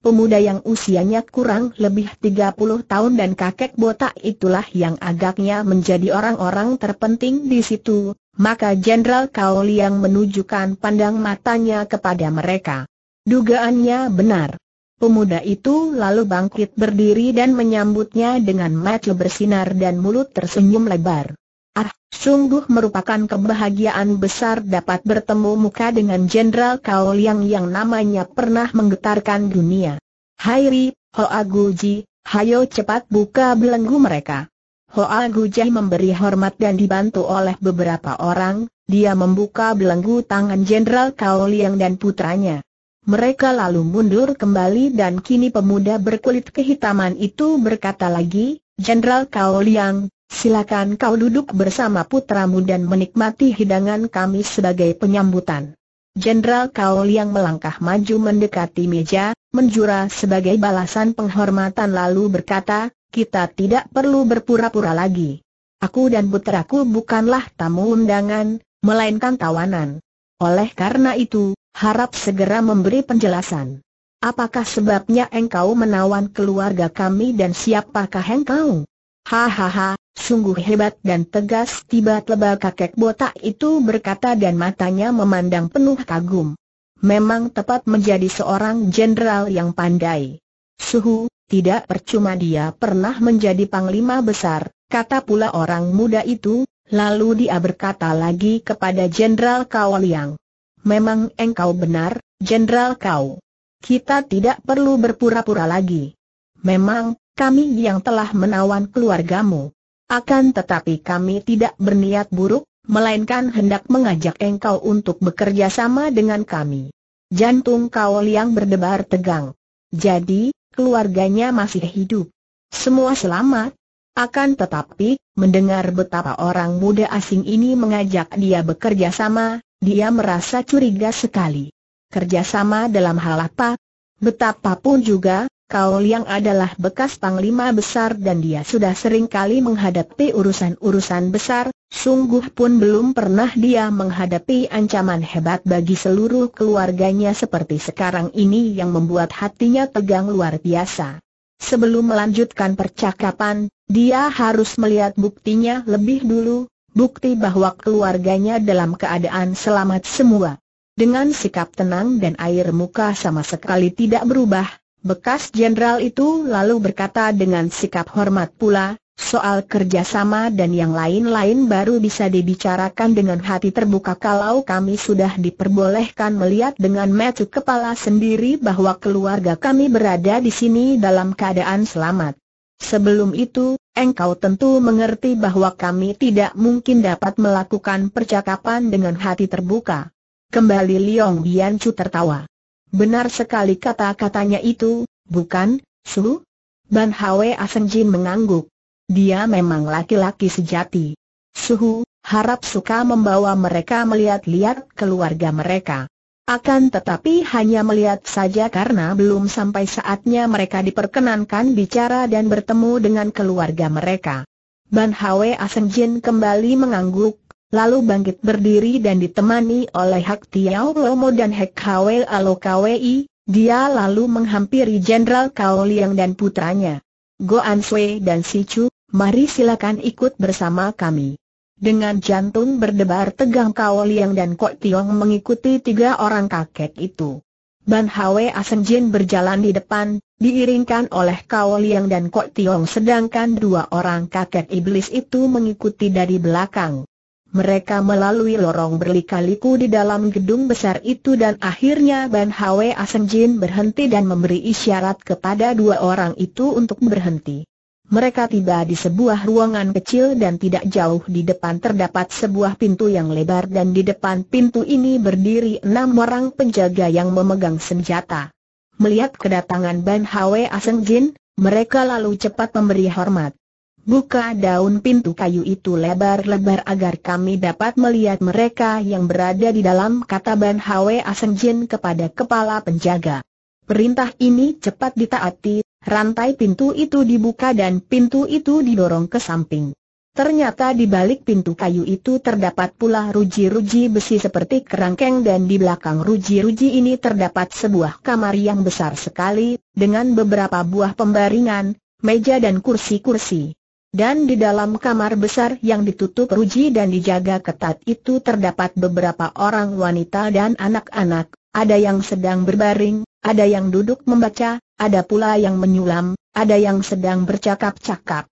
Pemuda yang usianya kurang lebih 30 tahun dan kakek botak itulah yang agaknya menjadi orang-orang terpenting di situ, maka Jenderal Kaoli yang menunjukkan pandang matanya kepada mereka. Dugaannya benar. Pemuda itu lalu bangkit berdiri dan menyambutnya dengan mata bersinar dan mulut tersenyum lebar. Ah, sungguh merupakan kebahagiaan besar dapat bertemu muka dengan Jenderal Kao Liang yang namanya pernah menggetarkan dunia. Hai Ri, Hoa Guji, hayo cepat buka belenggu mereka. Hoa Guji memberi hormat dan dibantu oleh beberapa orang, dia membuka belenggu tangan Jenderal Kao Liang dan putranya. Mereka lalu mundur kembali dan kini pemuda berkulit kehitaman itu berkata lagi, Jenderal Kao Liang, silakan kau duduk bersama putramu dan menikmati hidangan kami sebagai penyambutan. Jenderal Kao Liang melangkah maju mendekati meja, menjura sebagai balasan penghormatan lalu berkata, kita tidak perlu berpura-pura lagi. Aku dan putraku bukanlah tamu undangan, melainkan tawanan. Oleh karena itu, harap segera memberi penjelasan. Apakah sebabnya engkau menawan keluarga kami dan siapakah engkau? Hahaha, sungguh hebat dan tegas tiba-tiba kakek botak itu berkata dan matanya memandang penuh kagum. Memang tepat menjadi seorang jenderal yang pandai. Suhu, tidak percuma dia pernah menjadi panglima besar, kata pula orang muda itu, lalu dia berkata lagi kepada Jenderal Kawaliang memang engkau benar, Jenderal kau. Kita tidak perlu berpura-pura lagi. Memang, kami yang telah menawan keluargamu. Akan tetapi kami tidak berniat buruk, melainkan hendak mengajak engkau untuk bekerja sama dengan kami. Jantung kau liang berdebar tegang. Jadi, keluarganya masih hidup. Semua selamat. Akan tetapi, mendengar betapa orang muda asing ini mengajak dia bekerja sama, dia merasa curiga sekali. Kerjasama dalam hal apa? Betapapun juga, Kau Liang adalah bekas panglima besar dan dia sudah sering kali menghadapi urusan-urusan besar, sungguh pun belum pernah dia menghadapi ancaman hebat bagi seluruh keluarganya seperti sekarang ini yang membuat hatinya tegang luar biasa. Sebelum melanjutkan percakapan, dia harus melihat buktinya lebih dulu, bukti bahwa keluarganya dalam keadaan selamat semua. Dengan sikap tenang dan air muka sama sekali tidak berubah, bekas jenderal itu lalu berkata dengan sikap hormat pula, soal kerjasama dan yang lain-lain baru bisa dibicarakan dengan hati terbuka kalau kami sudah diperbolehkan melihat dengan metu kepala sendiri bahwa keluarga kami berada di sini dalam keadaan selamat. Sebelum itu, engkau tentu mengerti bahwa kami tidak mungkin dapat melakukan percakapan dengan hati terbuka. Kembali Liong Biancu tertawa. Benar sekali kata-katanya itu, bukan, Su? Ban Hwe Asenjin mengangguk. Dia memang laki-laki sejati. Suhu, harap suka membawa mereka melihat-lihat keluarga mereka. Akan tetapi hanya melihat saja karena belum sampai saatnya mereka diperkenankan bicara dan bertemu dengan keluarga mereka. Ban Hwe Aseng Jin kembali mengangguk, lalu bangkit berdiri dan ditemani oleh Hak Tiao Lomo dan Hek Hwe Alo Kwei, dia lalu menghampiri Jenderal Kao Liang dan putranya. Goan Sui dan Si Chu, mari silakan ikut bersama kami. Dengan jantung berdebar tegang Kao Liang dan Kok Tiong mengikuti tiga orang kakek itu. Ban Hwe Jin berjalan di depan, diiringkan oleh Kao Liang dan Kok Tiong sedangkan dua orang kakek iblis itu mengikuti dari belakang. Mereka melalui lorong berlikaliku di dalam gedung besar itu dan akhirnya Ban Hwe Jin berhenti dan memberi isyarat kepada dua orang itu untuk berhenti. Mereka tiba di sebuah ruangan kecil dan tidak jauh di depan terdapat sebuah pintu yang lebar dan di depan pintu ini berdiri enam orang penjaga yang memegang senjata. Melihat kedatangan Ban Hwe Aseng Jin, mereka lalu cepat memberi hormat. Buka daun pintu kayu itu lebar-lebar agar kami dapat melihat mereka yang berada di dalam kata Ban Hwe Aseng Jin kepada kepala penjaga. Perintah ini cepat ditaati Rantai pintu itu dibuka dan pintu itu didorong ke samping. Ternyata di balik pintu kayu itu terdapat pula ruji-ruji besi seperti kerangkeng dan di belakang ruji-ruji ini terdapat sebuah kamar yang besar sekali, dengan beberapa buah pembaringan, meja dan kursi-kursi. Dan di dalam kamar besar yang ditutup ruji dan dijaga ketat itu terdapat beberapa orang wanita dan anak-anak, ada yang sedang berbaring, ada yang duduk membaca, ada pula yang menyulam, ada yang sedang bercakap-cakap.